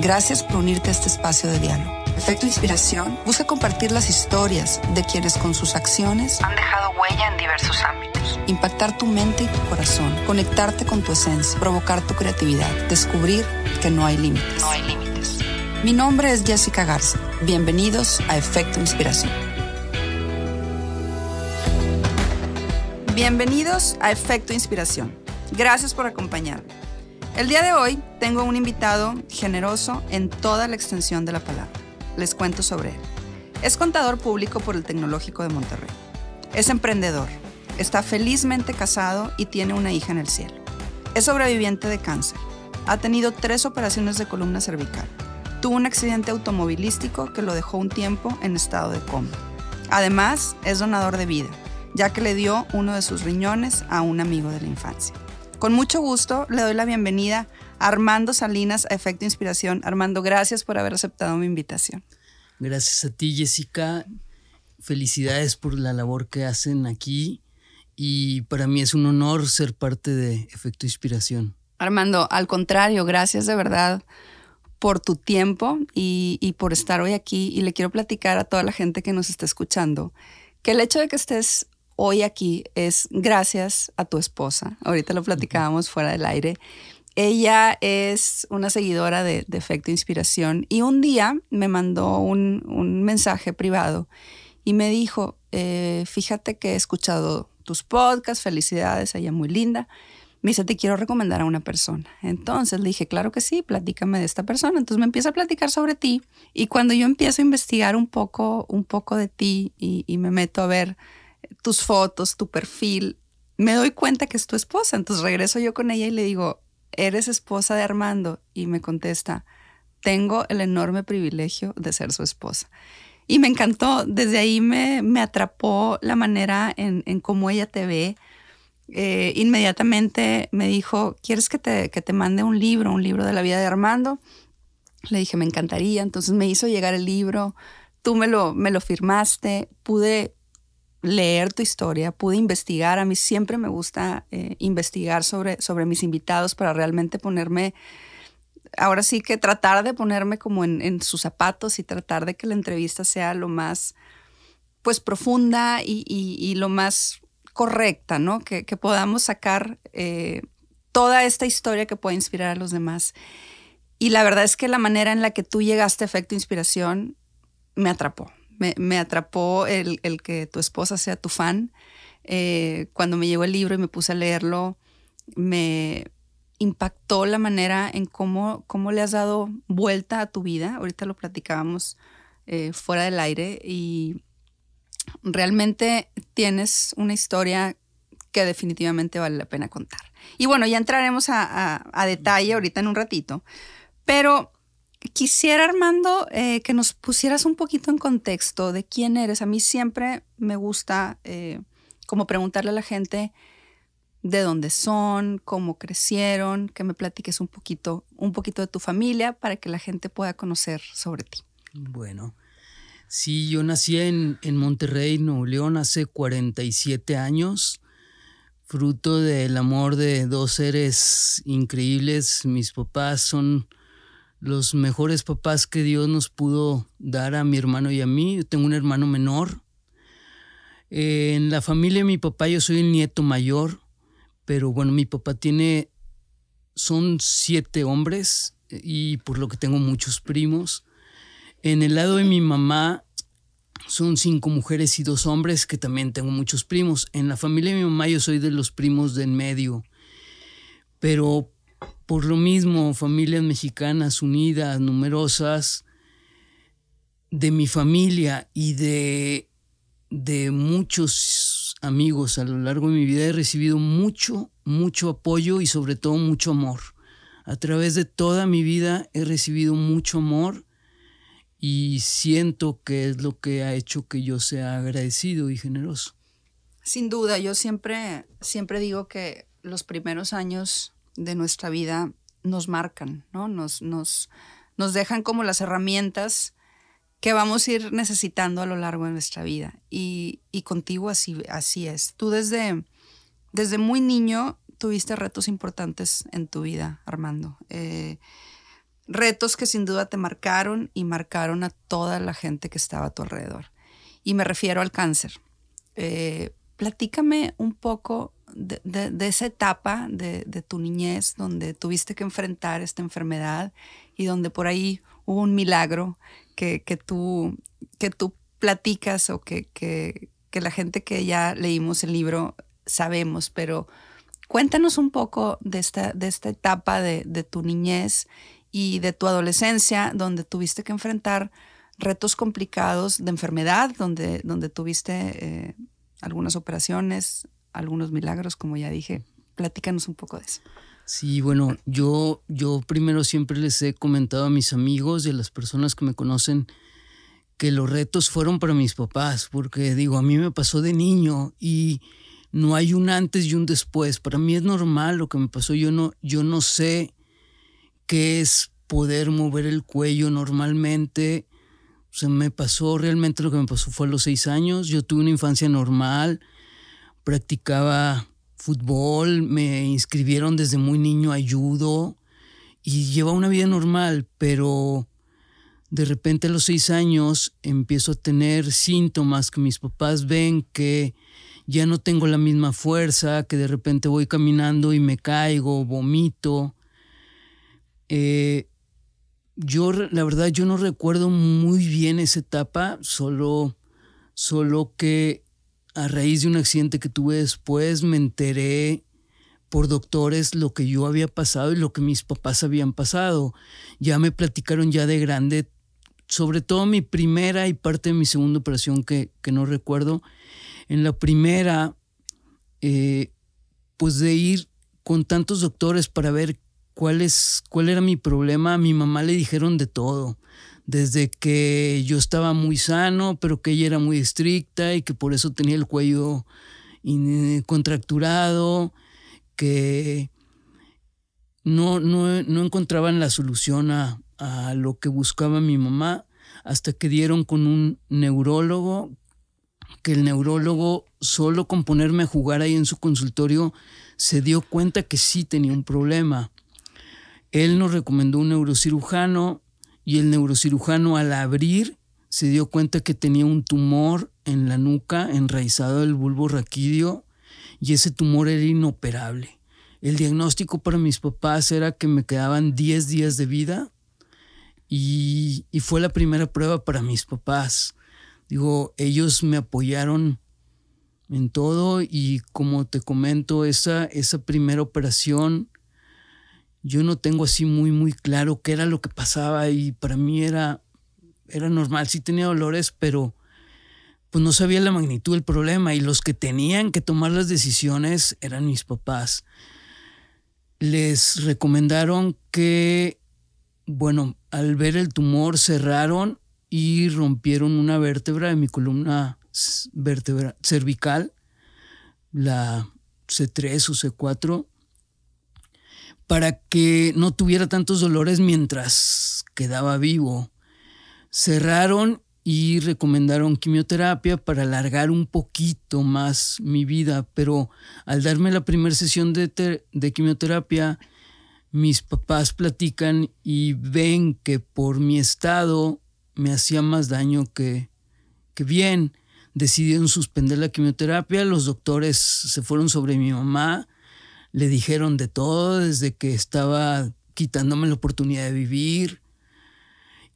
Gracias por unirte a este espacio de diálogo. Efecto Inspiración busca compartir las historias de quienes con sus acciones han dejado huella en diversos ámbitos. Impactar tu mente y tu corazón, conectarte con tu esencia, provocar tu creatividad, descubrir que no hay límites. No hay límites. Mi nombre es Jessica Garza. Bienvenidos a Efecto Inspiración. Bienvenidos a Efecto Inspiración. Gracias por acompañarme. El día de hoy tengo un invitado generoso en toda la extensión de la palabra. Les cuento sobre él. Es contador público por el Tecnológico de Monterrey. Es emprendedor. Está felizmente casado y tiene una hija en el cielo. Es sobreviviente de cáncer. Ha tenido tres operaciones de columna cervical. Tuvo un accidente automovilístico que lo dejó un tiempo en estado de coma. Además, es donador de vida, ya que le dio uno de sus riñones a un amigo de la infancia. Con mucho gusto le doy la bienvenida a Armando Salinas a Efecto Inspiración. Armando, gracias por haber aceptado mi invitación. Gracias a ti, Jessica. Felicidades por la labor que hacen aquí y para mí es un honor ser parte de Efecto Inspiración. Armando, al contrario, gracias de verdad por tu tiempo y, y, por estar hoy aquí. Y le quiero platicar a toda la gente que nos está escuchando que el hecho de que estés hoy aquí es gracias a tu esposa. Ahorita lo platicábamos fuera del aire. Ella es una seguidora de, Efecto Inspiración y un día me mandó un, mensaje privado y me dijo, eh, fíjate que he escuchado tus podcasts, felicidades, ella muy linda. Me dice, te quiero recomendar a una persona. Entonces le dije, claro que sí, platícame de esta persona. Entonces me empieza a platicar sobre ti y cuando yo empiezo a investigar un poco, un poco de ti y me meto a ver tus fotos, tu perfil, me doy cuenta que es tu esposa. Entonces regreso yo con ella y le digo, ¿eres esposa de Armando? Y me contesta, tengo el enorme privilegio de ser su esposa. Y me encantó, desde ahí me, me atrapó la manera en, en cómo ella te ve. Eh, inmediatamente me dijo, ¿quieres que te, que te mande un libro, un libro de la vida de Armando? Le dije, me encantaría. Entonces me hizo llegar el libro, tú me lo, me lo firmaste, pude leer tu historia, pude investigar. A mí siempre me gusta eh, investigar sobre, sobre mis invitados para realmente ponerme, ahora sí que tratar de ponerme como en, sus zapatos y tratar de que la entrevista sea lo más, pues, profunda y, lo más correcta, ¿no? Que, podamos sacar eh, toda esta historia que pueda inspirar a los demás. Y la verdad es que la manera en la que tú llegaste a Efecto Inspiración me atrapó me, atrapó el, que tu esposa sea tu fan. Eh, cuando me llegó el libro y me puse a leerlo, me impactó la manera en cómo, le has dado vuelta a tu vida. Ahorita lo platicábamos eh, fuera del aire y realmente tienes una historia que definitivamente vale la pena contar. Y bueno, ya entraremos a detalle ahorita en un ratito, pero Quisiera, Armando, eh, que nos pusieras un poquito en contexto de quién eres. A mí siempre me gusta eh, como preguntarle a la gente de dónde son, cómo crecieron, que me platiques un poquito, un poquito de tu familia para que la gente pueda conocer sobre ti. Bueno, sí, yo nací en, en Monterrey, Nuevo León, hace 47 años, fruto del amor de dos seres increíbles. Mis papás son los mejores papás que Dios nos pudo dar a mi hermano y a mí. Yo tengo un hermano menor. Eh, en la familia de mi papá yo soy el nieto mayor, pero bueno, mi papá tiene, son siete hombres y por lo que tengo muchos primos. En el lado de mi mamá son cinco mujeres y dos hombres que también tengo muchos primos. En la familia de mi mamá yo soy de los primos de en medio, pero por lo mismo, familias mexicanas unidas, numerosas, de mi familia y de, de muchos amigos a lo largo de mi vida he recibido mucho, mucho apoyo y sobre todo mucho amor. A través de toda mi vida he recibido mucho amor y siento que es lo que ha hecho que yo sea agradecido y generoso. Sin duda, yo siempre, siempre digo que los primeros años de nuestra vida nos marcan, ¿no? Nos, nos, nos dejan como las herramientas que vamos a ir necesitando a lo largo de nuestra vida. Y, contigo así, así es. Tú desde, desde muy niño tuviste retos importantes en tu vida, Armando. Eh, retos que sin duda te marcaron y marcaron a toda la gente que estaba a tu alrededor. Y me refiero al cáncer. Eh, platícame un poco de, esa etapa de, tu niñez donde tuviste que enfrentar esta enfermedad y donde por ahí hubo un milagro que, tú, que tú platicas o que, la gente que ya leímos el libro sabemos, pero cuéntanos un poco de esta, de esta etapa de, tu niñez y de tu adolescencia donde tuviste que enfrentar retos complicados de enfermedad, donde, donde tuviste eh, algunas operaciones, algunos milagros, como ya dije. Platícanos un poco de eso. Sí, bueno, yo, yo primero siempre les he comentado a mis amigos y a las personas que me conocen que los retos fueron para mis papás, porque digo, a mí me pasó de niño y no hay un antes y un después. Para mí es normal lo que me pasó. Yo no, yo no sé qué es poder mover el cuello normalmente. O sea, me pasó realmente lo que me pasó fue a los seis años. Yo tuve una infancia normal practicaba fútbol, me inscribieron desde muy niño ayudo y llevaba una vida normal, pero de repente a los seis años empiezo a tener síntomas que mis papás ven que ya no tengo la misma fuerza, que de repente voy caminando y me caigo, vomito. Eh, yo, la verdad, yo no recuerdo muy bien esa etapa, solo, solo que a raíz de un accidente que tuve después, me enteré por doctores lo que yo había pasado y lo que mis papás habían pasado. Ya me platicaron ya de grande, sobre todo mi primera y parte de mi segunda operación que, no recuerdo. En la primera, eh, pues de ir con tantos doctores para ver cuál, es, cuál era mi problema, a mi mamá le dijeron de todo desde que yo estaba muy sano, pero que ella era muy estricta y que por eso tenía el cuello eh, contracturado, que no, no, encontraban la solución a, a lo que buscaba mi mamá, hasta que dieron con un neurólogo, que el neurólogo solo con ponerme a jugar ahí en su consultorio se dio cuenta que sí tenía un problema. Él nos recomendó un neurocirujano, y el neurocirujano al abrir se dio cuenta que tenía un tumor en la nuca enraizado del bulbo raquídeo y ese tumor era inoperable. El diagnóstico para mis papás era que me quedaban 10 días de vida y, fue la primera prueba para mis papás. Digo, ellos me apoyaron en todo y como te comento, esa, esa primera operación yo no tengo así muy, muy claro qué era lo que pasaba y para mí era, era normal, sí tenía dolores, pero pues no sabía la magnitud del problema y los que tenían que tomar las decisiones eran mis papás. Les recomendaron que, bueno, al ver el tumor cerraron y rompieron una vértebra de mi columna vertebral cervical, la C3 o C4, para que no tuviera tantos dolores mientras quedaba vivo. Cerraron y recomendaron quimioterapia para alargar un poquito más mi vida, pero al darme la primera sesión de, quimioterapia, mis papás platican y ven que por mi estado me hacía más daño que, que bien. Decidieron suspender la quimioterapia, los doctores se fueron sobre mi mamá, le dijeron de todo desde que estaba quitándome la oportunidad de vivir.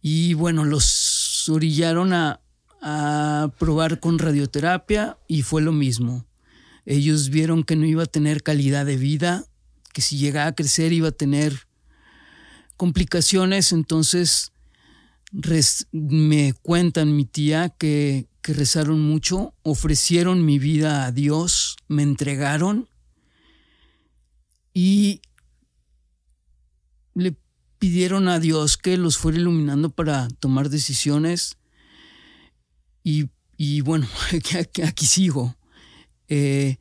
Y bueno, los orillaron a, probar con radioterapia y fue lo mismo. Ellos vieron que no iba a tener calidad de vida, que si llegaba a crecer iba a tener complicaciones, entonces me cuentan mi tía que, que rezaron mucho, ofrecieron mi vida a Dios, me entregaron y le pidieron a Dios que los fuera iluminando para tomar decisiones. Y, bueno, aquí, sigo. Eh,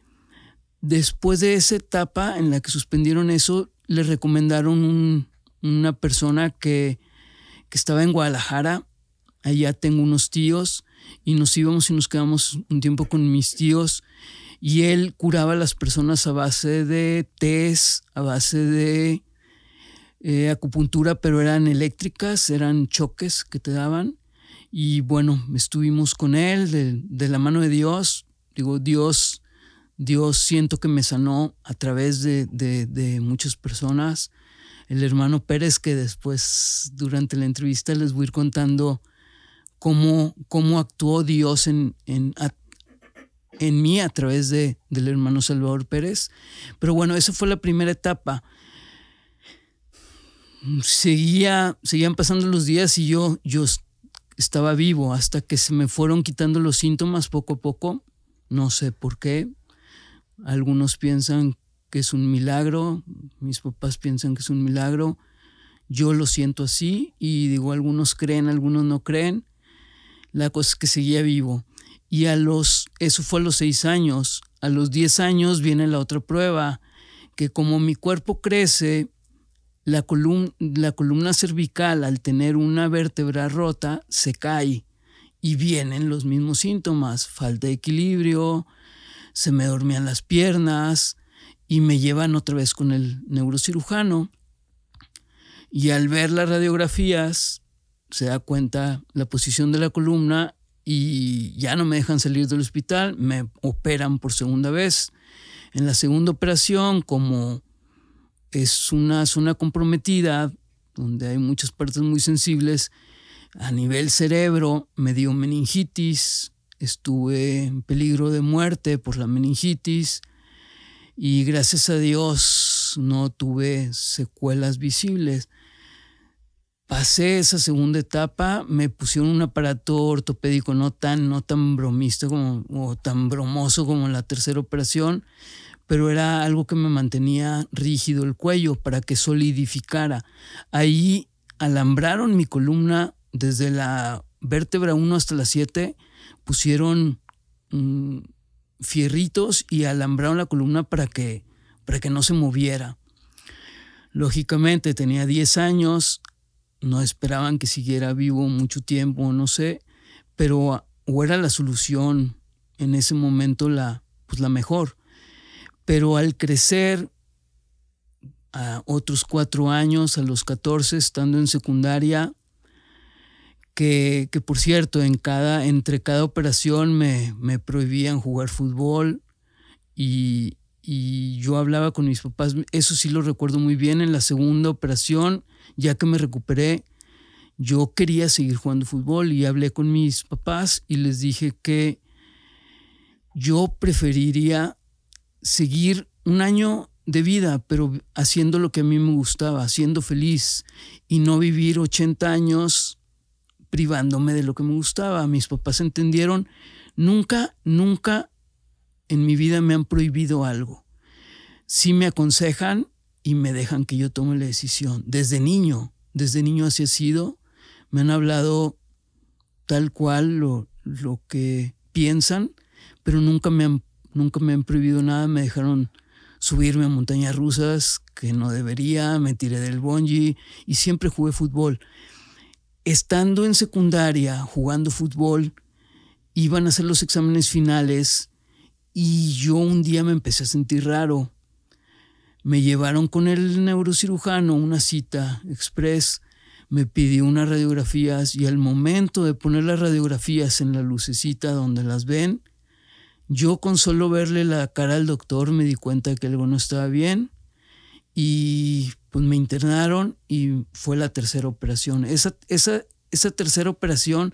después de esa etapa en la que suspendieron eso, le recomendaron una persona que, que estaba en Guadalajara. Allá tengo unos tíos y nos íbamos y nos quedamos un tiempo con mis tíos y él curaba a las personas a base de test, a base de eh, acupuntura, pero eran eléctricas, eran choques que te daban. Y bueno, estuvimos con él de, la mano de Dios. Digo, Dios, Dios siento que me sanó a través de, de, muchas personas. El hermano Pérez, que después, durante la entrevista, les voy a ir contando cómo, cómo actuó Dios en, en, en mí a través de, del hermano Salvador Pérez. Pero bueno, esa fue la primera etapa. Seguía, seguían pasando los días y yo, yo estaba vivo hasta que se me fueron quitando los síntomas poco a poco. No sé por qué. Algunos piensan que es un milagro, mis papás piensan que es un milagro. Yo lo siento así y digo, algunos creen, algunos no creen. La cosa es que seguía vivo. Y a los, eso fue a los seis años. A los diez años viene la otra prueba, que como mi cuerpo crece, la, columna, la columna cervical al tener una vértebra rota se cae y vienen los mismos síntomas, falta de equilibrio, se me dormían las piernas y me llevan otra vez con el neurocirujano. Y al ver las radiografías, se da cuenta la posición de la columna y ya no me dejan salir del hospital, me operan por segunda vez. En la segunda operación, como es una zona comprometida, donde hay muchas partes muy sensibles, a nivel cerebro me dio meningitis, estuve en peligro de muerte por la meningitis y gracias a Dios no tuve secuelas visibles pasé esa segunda etapa, me pusieron un aparato ortopédico no tan, no tan bromista como, o tan bromoso como la tercera operación, pero era algo que me mantenía rígido el cuello para que solidificara. Ahí alambraron mi columna desde la vértebra 1 hasta la 7, pusieron mm, fierritos y alambraron la columna para que, para que no se moviera. Lógicamente tenía 10 años, no esperaban que siguiera vivo mucho tiempo, no sé, pero o era la solución en ese momento la, pues, la mejor. Pero al crecer a otros cuatro años, a los 14, estando en secundaria, que, por cierto, en cada, entre cada operación me, me prohibían jugar fútbol y, y yo hablaba con mis papás, eso sí lo recuerdo muy bien, en la segunda operación, ya que me recuperé, yo quería seguir jugando fútbol y hablé con mis papás y les dije que yo preferiría seguir un año de vida, pero haciendo lo que a mí me gustaba, siendo feliz y no vivir 80 años privándome de lo que me gustaba. Mis papás entendieron, nunca, nunca en mi vida me han prohibido algo. Sí me aconsejan y me dejan que yo tome la decisión. Desde niño, desde niño así ha sido, me han hablado tal cual lo, que piensan, pero nunca me, han, nunca me han prohibido nada, me dejaron subirme a montañas rusas que no debería, me tiré del bungee y siempre jugué fútbol. Estando en secundaria jugando fútbol, iban a hacer los exámenes finales y yo un día me empecé a sentir raro. Me llevaron con el neurocirujano una cita express, me pidió unas radiografías y al momento de poner las radiografías en la lucecita donde las ven, yo con solo verle la cara al doctor me di cuenta que algo no estaba bien y pues me internaron y fue la tercera operación. Esa, esa, esa tercera operación,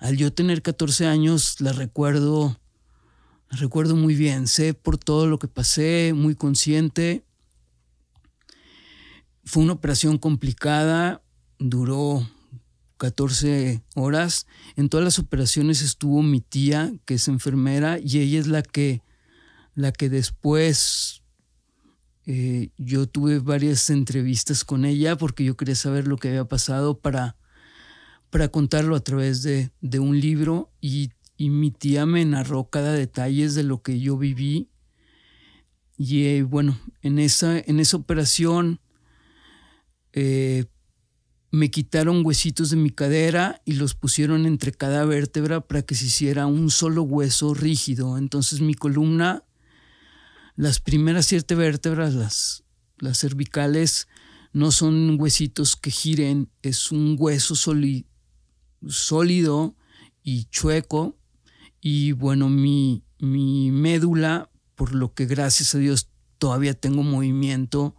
al yo tener 14 años, la recuerdo Recuerdo muy bien, sé por todo lo que pasé, muy consciente. Fue una operación complicada, duró 14 horas. En todas las operaciones estuvo mi tía, que es enfermera, y ella es la que, la que después eh, yo tuve varias entrevistas con ella porque yo quería saber lo que había pasado para, para contarlo a través de, de un libro y y mi tía me narró cada detalle de lo que yo viví. Y eh, bueno, en esa, en esa operación eh, me quitaron huesitos de mi cadera y los pusieron entre cada vértebra para que se hiciera un solo hueso rígido. Entonces mi columna, las primeras siete vértebras, las, las cervicales, no son huesitos que giren, es un hueso sólido y chueco y bueno, mi, mi médula, por lo que gracias a Dios todavía tengo movimiento,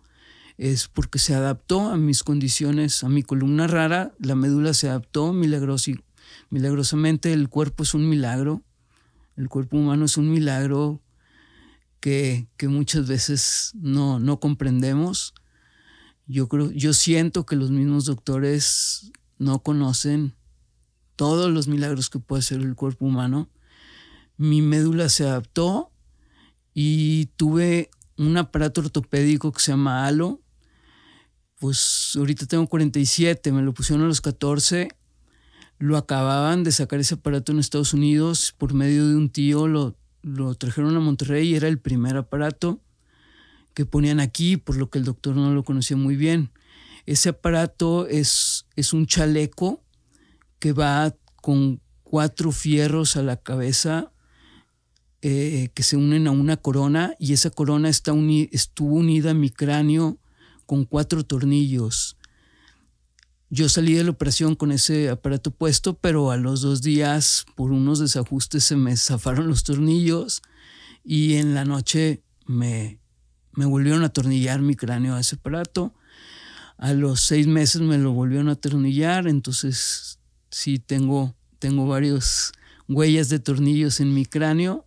es porque se adaptó a mis condiciones, a mi columna rara, la médula se adaptó milagros y, milagrosamente, el cuerpo es un milagro, el cuerpo humano es un milagro que, que, muchas veces no, no comprendemos. Yo, creo, yo siento que los mismos doctores no conocen todos los milagros que puede hacer el cuerpo humano mi médula se adaptó y tuve un aparato ortopédico que se llama ALO. Pues ahorita tengo 47, me lo pusieron a los 14. Lo acababan de sacar ese aparato en Estados Unidos por medio de un tío, lo, lo trajeron a Monterrey y era el primer aparato que ponían aquí, por lo que el doctor no lo conocía muy bien. Ese aparato es, es un chaleco que va con cuatro fierros a la cabeza eh, que se unen a una corona y esa corona está estuvo unida a mi cráneo con cuatro tornillos. Yo salí de la operación con ese aparato puesto, pero a los dos días, por unos desajustes, se me zafaron los tornillos y en la noche me, me volvieron a atornillar mi cráneo a ese aparato. A los seis meses me lo volvieron a atornillar, entonces sí tengo, tengo varios huellas de tornillos en mi cráneo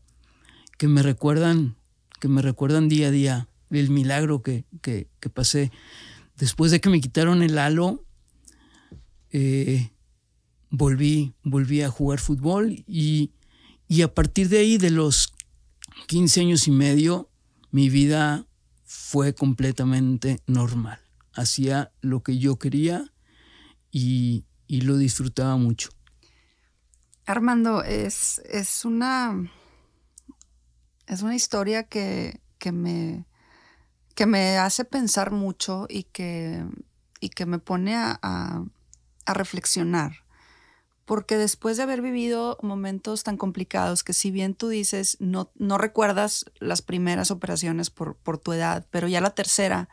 que me recuerdan, que me recuerdan día a día el milagro que, pasé. Después de que me quitaron el halo, eh, volví, volví a jugar fútbol y, a partir de ahí, de los 15 años y medio, mi vida fue completamente normal. Hacía lo que yo quería y, y lo disfrutaba mucho. Armando, es, es una es una historia que, que, me, hace pensar mucho y que, y que me pone a, reflexionar. Porque después de haber vivido momentos tan complicados que si bien tú dices, no, no recuerdas las primeras operaciones por, tu edad, pero ya la tercera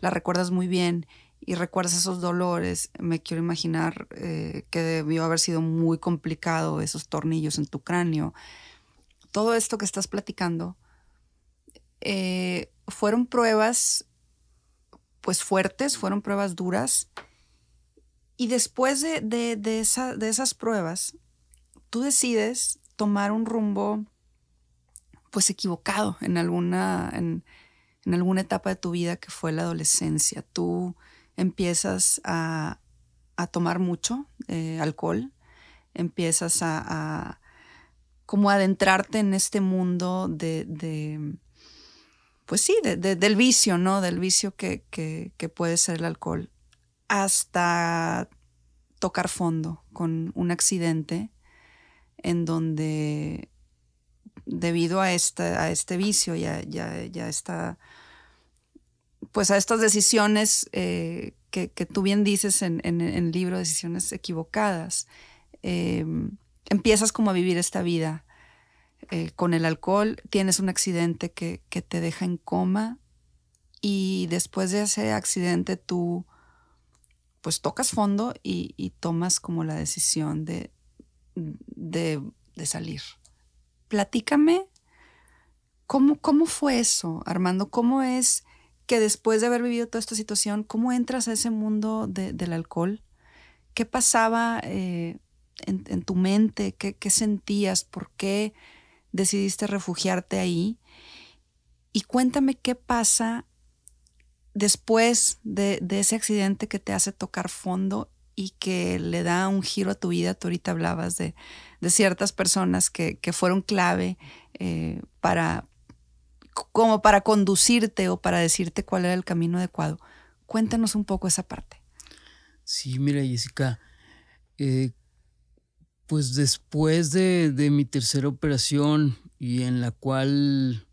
la recuerdas muy bien y recuerdas esos dolores, me quiero imaginar eh, que debió haber sido muy complicado esos tornillos en tu cráneo todo esto que estás platicando, eh, fueron pruebas pues fuertes, fueron pruebas duras. Y después de, de, esa, de esas pruebas, tú decides tomar un rumbo pues equivocado en alguna, en, alguna etapa de tu vida que fue la adolescencia. Tú empiezas a, a tomar mucho eh, alcohol, empiezas a, como adentrarte en este mundo de, pues sí, del vicio, ¿no? Del vicio que, puede ser el alcohol, hasta tocar fondo con un accidente en donde debido a este, a este vicio ya, ya, ya está, pues a estas decisiones eh, que, tú bien dices en, el libro, decisiones equivocadas, em, empiezas como a vivir esta vida. Eh, con el alcohol tienes un accidente que, te deja en coma y después de ese accidente tú pues tocas fondo y, tomas como la decisión de, de, salir. Platícame cómo, cómo fue eso, Armando, cómo es que después de haber vivido toda esta situación, cómo entras a ese mundo del alcohol, qué pasaba eh, en, tu mente? ¿Qué, sentías? ¿Por qué decidiste refugiarte ahí? Y cuéntame qué pasa después de, ese accidente que te hace tocar fondo y que le da un giro a tu vida. Tú ahorita hablabas de, ciertas personas que, fueron clave eh, para como para conducirte o para decirte cuál era el camino adecuado. Cuéntanos un poco esa parte. Sí, mira Jessica, eh, pues después de, mi tercera operación y en la cual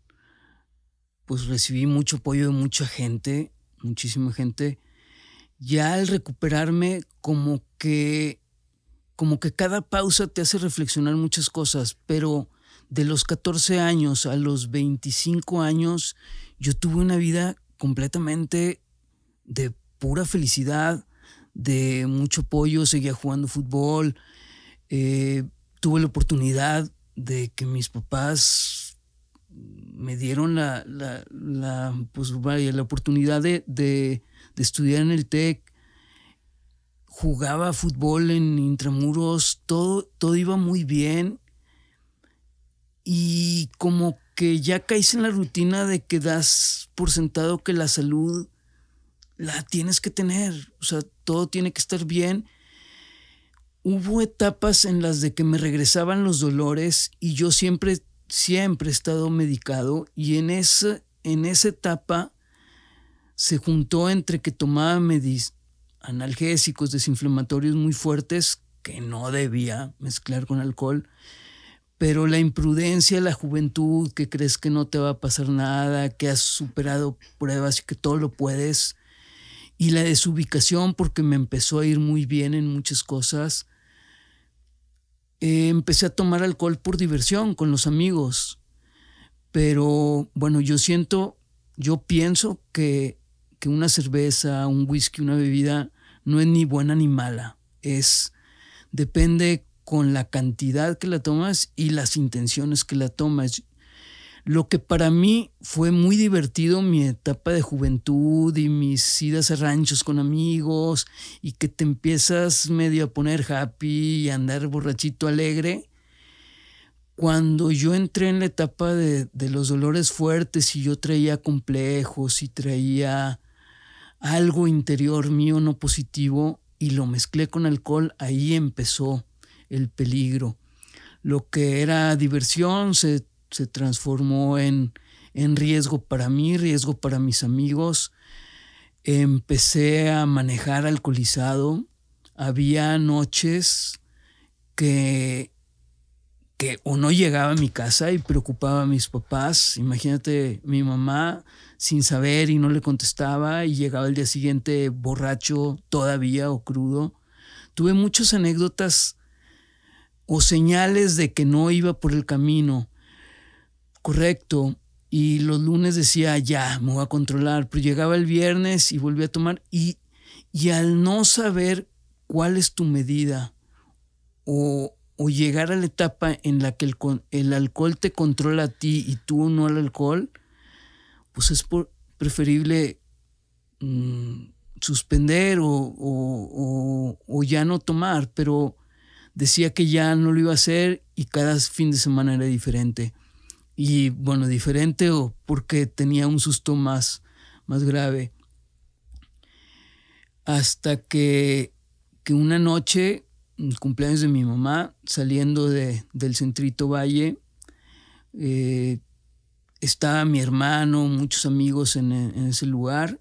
pues recibí mucho apoyo de mucha gente, muchísima gente, ya al recuperarme como que como que cada pausa te hace reflexionar muchas cosas, pero de los 14 años a los 25 años yo tuve una vida completamente de pura felicidad, de mucho apoyo, seguía jugando fútbol, eh, tuve la oportunidad de que mis papás me dieron la, la, pues la oportunidad de, estudiar en el TEC. Jugaba fútbol en intramuros, todo, todo iba muy bien. Y como que ya caes en la rutina de que das por sentado que la salud la tienes que tener, o sea, todo tiene que estar bien hubo etapas en las de que me regresaban los dolores y yo siempre, siempre he estado medicado y en esa, en esa etapa se juntó entre que tomaba analgésicos, desinflamatorios muy fuertes que no debía mezclar con alcohol, pero la imprudencia, la juventud, que crees que no te va a pasar nada, que has superado pruebas y que todo lo puedes, y la desubicación porque me empezó a ir muy bien en muchas cosas, eh, empecé a tomar alcohol por diversión con los amigos. Pero bueno, yo siento, yo pienso que, que una cerveza, un whisky, una bebida no es ni buena ni mala. Es, depende con la cantidad que la tomas y las intenciones que la tomas. Lo que para mí fue muy divertido mi etapa de juventud y mis idas a ranchos con amigos y que te empiezas medio a poner happy y a andar borrachito alegre. Cuando yo entré en la etapa de, de los dolores fuertes y yo traía complejos y traía algo interior mío no positivo y lo mezclé con alcohol, ahí empezó el peligro. Lo que era diversión se se transformó en, riesgo para mí, riesgo para mis amigos. Empecé a manejar alcoholizado. Había noches que, que o no llegaba a mi casa y preocupaba a mis papás. Imagínate mi mamá sin saber y no le contestaba y llegaba el día siguiente borracho todavía o crudo. Tuve muchas anécdotas o señales de que no iba por el camino Correcto. Y los lunes decía, ya, me voy a controlar, pero llegaba el viernes y volvía a tomar. Y, y al no saber cuál es tu medida o, o llegar a la etapa en la que el, alcohol te controla a ti y tú no al alcohol, pues es por, preferible mm, suspender o, o, o, ya no tomar, pero decía que ya no lo iba a hacer y cada fin de semana era diferente y bueno, diferente o porque tenía un susto más, más grave. Hasta que, que una noche, cumpleaños de mi mamá, saliendo del centrito Valle, eh, estaba mi hermano, muchos amigos en, ese lugar.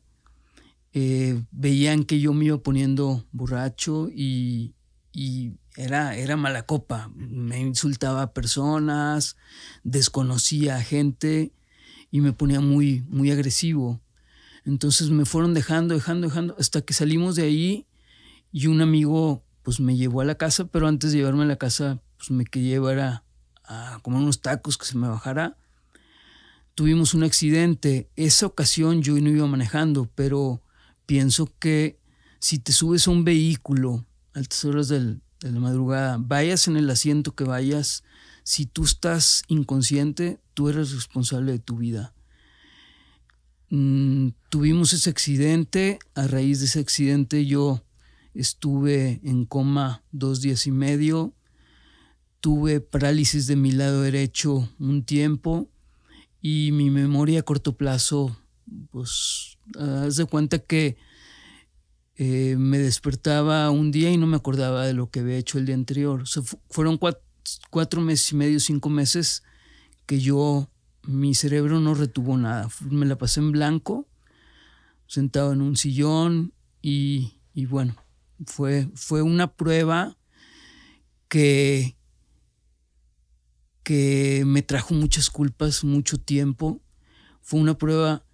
Eh, veían que yo me iba poniendo borracho y, y era, era mala copa. Me insultaba a personas, desconocía a gente y me ponía muy, muy agresivo. Entonces me fueron dejando, dejando, dejando, hasta que salimos de ahí y un amigo pues me llevó a la casa, pero antes de llevarme a la casa pues me quería llevar a, a comer unos tacos que se me bajara. Tuvimos un accidente. Esa ocasión yo no iba manejando, pero pienso que si te subes a un vehículo altas horas de la madrugada, vayas en el asiento que vayas, si tú estás inconsciente, tú eres responsable de tu vida. Mm, tuvimos ese accidente, a raíz de ese accidente yo estuve en coma dos días y medio, tuve parálisis de mi lado derecho un tiempo y mi memoria a corto plazo, pues haz de cuenta que eh, me despertaba un día y no me acordaba de lo que había hecho el día anterior. fueron cuatro, meses y medio, cinco meses que yo, mi cerebro no retuvo nada. Me la pasé en blanco, sentado en un sillón y, bueno, fue, fue una prueba que, que me trajo muchas culpas, mucho tiempo. Fue una prueba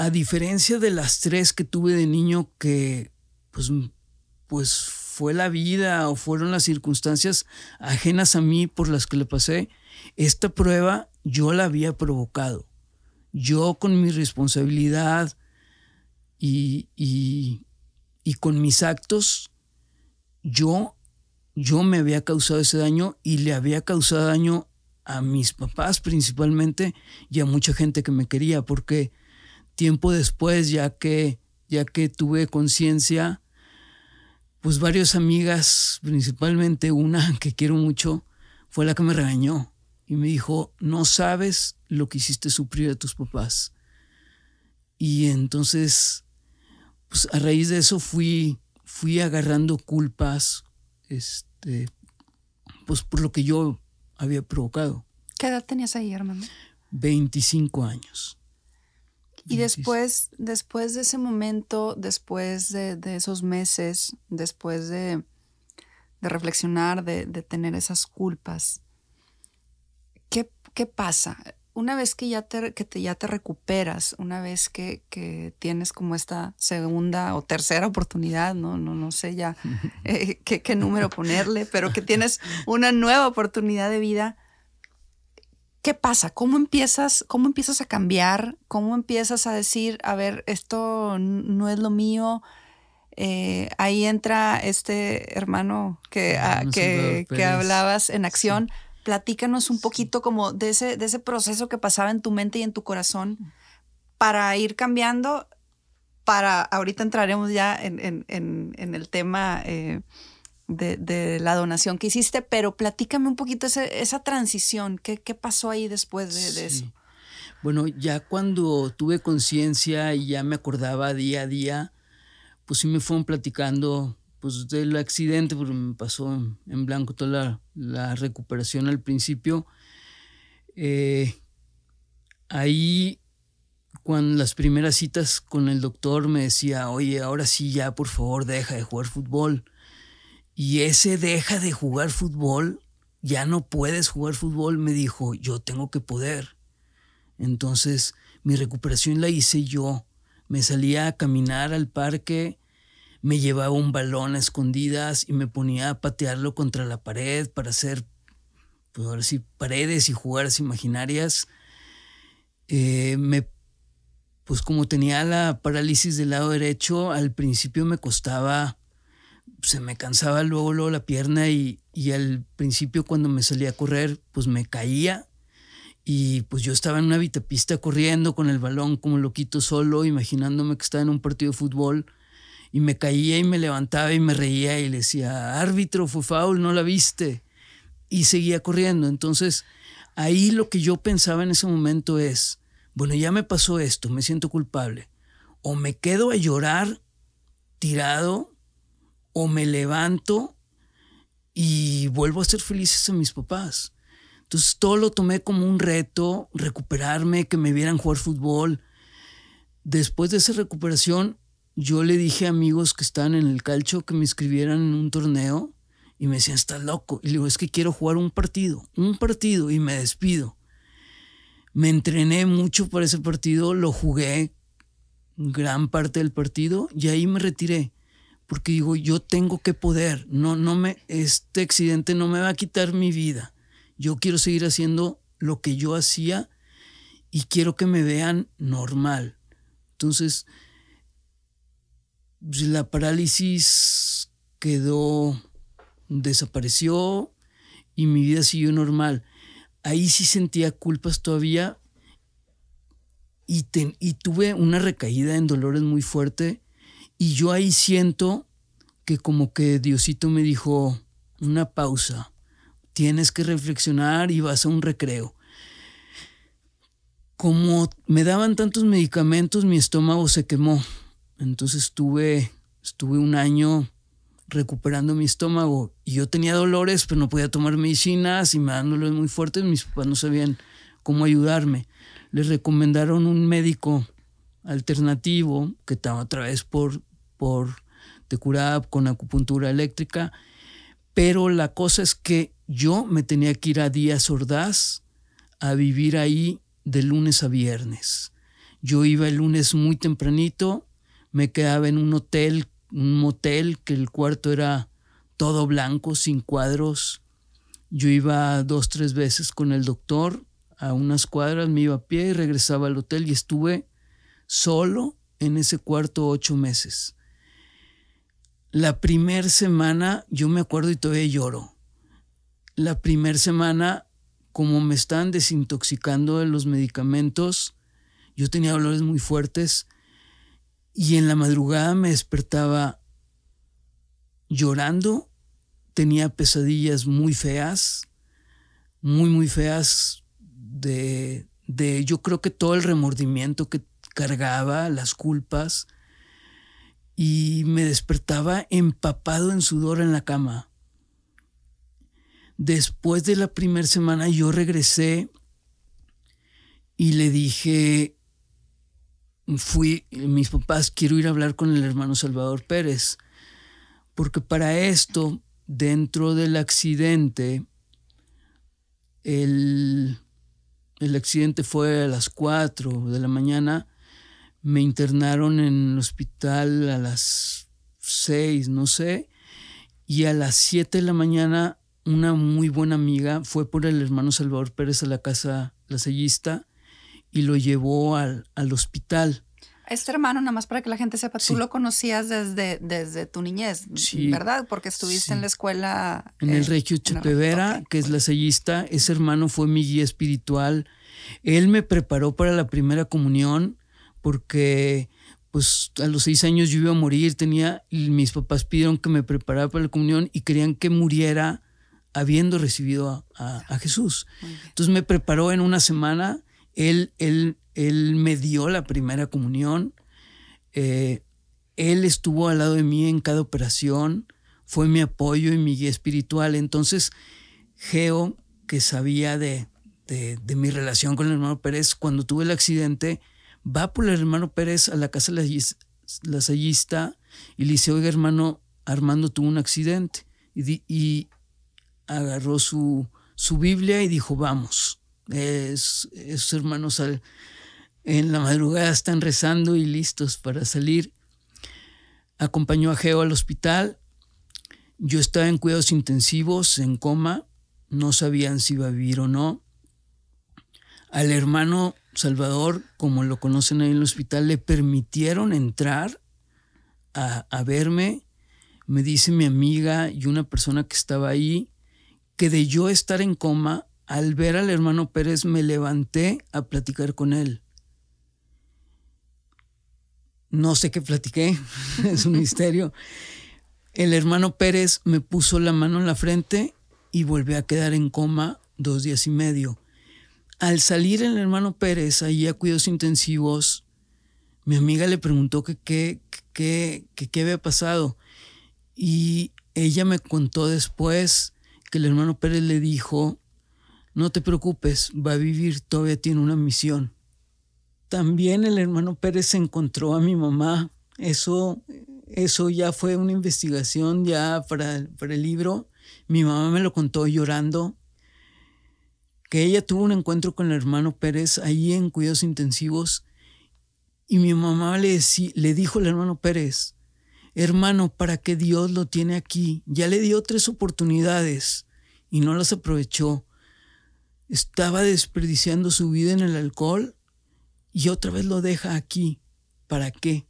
a diferencia de las tres que tuve de niño que pues, pues fue la vida o fueron las circunstancias ajenas a mí por las que le pasé, esta prueba yo la había provocado. Yo con mi responsabilidad y, y, y con mis actos, yo, yo me había causado ese daño y le había causado daño a mis papás principalmente y a mucha gente que me quería, porque tiempo después, ya que, ya que tuve conciencia, pues varias amigas, principalmente una que quiero mucho, fue la que me regañó y me dijo, no sabes lo que hiciste sufrir a tus papás. Y entonces, pues a raíz de eso fui, fui agarrando culpas, este, pues por lo que yo había provocado. ¿Qué edad tenías ahí, hermano? 25 años. Y después, después de ese momento, después de, esos meses, después de, reflexionar, de, de, tener esas culpas, ¿qué, qué pasa? Una vez que ya te, que ya te recuperas, una vez que, tienes como esta segunda o tercera oportunidad, no, no, no sé ya eh, qué, qué número ponerle, pero que tienes una nueva oportunidad de vida, ¿qué pasa? ¿Cómo empiezas, ¿Cómo empiezas a cambiar? ¿Cómo empiezas a decir, a ver, esto no es lo mío? Eh, ahí entra este hermano que, ah, ah, que, hablabas en acción. Platícanos un poquito como de ese, de ese proceso que pasaba en tu mente y en tu corazón para ir cambiando, para ahorita entraremos ya en, el tema eh, de, la donación que hiciste, pero platícame un poquito esa transición, ¿qué, pasó ahí después de, eso? Bueno, ya cuando tuve conciencia y ya me acordaba día a día, pues sí me fueron platicando pues del accidente, porque me pasó en, blanco toda la, recuperación al principio. Eh, ahí, cuando las primeras citas con el doctor me decía, oye, ahora sí ya, por favor, deja de jugar fútbol y ese deja de jugar fútbol, ya no puedes jugar fútbol, me dijo, yo tengo que poder. Entonces mi recuperación la hice yo. Me salía a caminar al parque, me llevaba un balón a escondidas y me ponía a patearlo contra la pared para hacer, pues ahora sí, paredes y jugadas imaginarias. Eh, me pues como tenía la parálisis del lado derecho, al principio me costaba se me cansaba luego, luego la pierna y, al principio cuando me salía a correr, pues me caía y pues yo estaba en una vitapista corriendo con el balón como loquito solo, imaginándome que estaba en un partido de fútbol y me caía y me levantaba y me reía y le decía, árbitro, fue foul, no la viste. Y seguía corriendo. Entonces, ahí lo que yo pensaba en ese momento es, bueno, ya me pasó esto, me siento culpable. O me quedo a llorar tirado o me levanto y vuelvo a ser felices a mis papás. Entonces todo lo tomé como un reto, recuperarme, que me vieran jugar fútbol. Después de esa recuperación, yo le dije a amigos que estaban en el calcho que me inscribieran en un torneo y me decían, estás loco. Y le digo, es que quiero jugar un partido, un partido y me despido. Me entrené mucho para ese partido, lo jugué gran parte del partido y ahí me retiré porque digo, yo tengo que poder, no, no me, este accidente no me va a quitar mi vida. Yo quiero seguir haciendo lo que yo hacía y quiero que me vean normal. Entonces, pues, la parálisis quedó, desapareció y mi vida siguió normal. Ahí sí sentía culpas todavía y, y tuve una recaída en dolores muy fuerte y yo ahí siento que como que Diosito me dijo, una pausa, tienes que reflexionar y vas a un recreo. Como me daban tantos medicamentos, mi estómago se quemó. Entonces estuve, estuve un año recuperando mi estómago y yo tenía dolores, pero no podía tomar medicinas y me daban muy fuertes. Mis papás no sabían cómo ayudarme. Les recomendaron un médico alternativo que estaba otra vez por por Tecurab, con acupuntura eléctrica, pero la cosa es que yo me tenía que ir a Díaz Ordaz a vivir ahí de lunes a viernes. Yo iba el lunes muy tempranito, me quedaba en un hotel, un motel, que el cuarto era todo blanco, sin cuadros. Yo iba dos, tres veces con el doctor a unas cuadras, me iba a pie y regresaba al hotel y estuve solo en ese cuarto ocho meses la primera semana, yo me acuerdo y todavía lloro, la primera semana, como me estaban desintoxicando de los medicamentos, yo tenía dolores muy fuertes y en la madrugada me despertaba llorando, tenía pesadillas muy feas, muy, muy feas de, de yo creo que todo el remordimiento que cargaba, las culpas, y me despertaba empapado en sudor en la cama. Después de la primera semana yo regresé y le dije, fui, mis papás, quiero ir a hablar con el hermano Salvador Pérez, porque para esto, dentro del accidente, el, el accidente fue a las 4 de la mañana, me internaron en el hospital a las seis, no sé, y a las 7 de la mañana una muy buena amiga fue por el hermano Salvador Pérez a la casa la sellista, y lo llevó al, hospital. Este hermano, nada más para que la gente sepa, tú lo conocías desde, desde tu niñez, ¿verdad? Porque estuviste en la escuela. En el eh, Regio Chepevera, que es la sellista. Ese hermano fue mi guía espiritual. Él me preparó para la primera comunión porque pues a los seis años yo iba a morir, tenía, y mis papás pidieron que me preparara para la comunión y querían que muriera habiendo recibido a, Jesús. Entonces me preparó en una semana, él, me dio la primera comunión, eh, él estuvo al lado de mí en cada operación, fue mi apoyo y mi guía espiritual. Entonces, Geo, que sabía de, de mi relación con el hermano Pérez, cuando tuve el accidente, va por el hermano Pérez a la casa de la sellista y le dice, oiga hermano, Armando tuvo un accidente. Y, agarró su, su, Biblia y dijo, vamos. Es, esos hermanos en la madrugada están rezando y listos para salir. Acompañó a Geo al hospital. Yo estaba en cuidados intensivos, en coma. No sabían si iba a vivir o no. Al hermano Salvador, como lo conocen ahí en el hospital, le permitieron entrar a, verme. Me dice mi amiga y una persona que estaba ahí que de yo estar en coma, al ver al hermano Pérez me levanté a platicar con él. No sé qué platiqué, es un misterio. El hermano Pérez me puso la mano en la frente y volví a quedar en coma dos días y medio. Al salir el hermano Pérez ahí a cuidados intensivos, mi amiga le preguntó que qué había pasado. Y ella me contó después que el hermano Pérez le dijo, no te preocupes, va a vivir, todavía tiene una misión. También el hermano Pérez encontró a mi mamá. Eso, eso ya fue una investigación ya para, para el libro. Mi mamá me lo contó llorando que ella tuvo un encuentro con el hermano Pérez ahí en cuidados intensivos y mi mamá le, le dijo al hermano Pérez, hermano, para qué Dios lo tiene aquí, ya le dio tres oportunidades y no las aprovechó. Estaba desperdiciando su vida en el alcohol y otra vez lo deja aquí. ¿Para qué?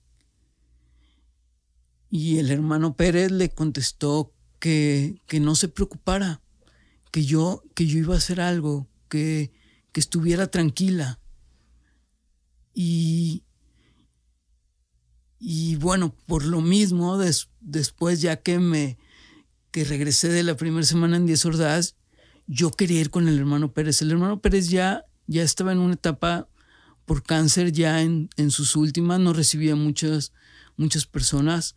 Y el hermano Pérez le contestó que, que no se preocupara, que yo, que yo iba a hacer algo, que, estuviera tranquila. Y, y bueno, por lo mismo, después ya que me que regresé de la primera semana en Diez Ordaz, yo quería ir con el hermano Pérez. El hermano Pérez ya, ya estaba en una etapa por cáncer, ya en, sus últimas, no recibía muchas, muchas personas.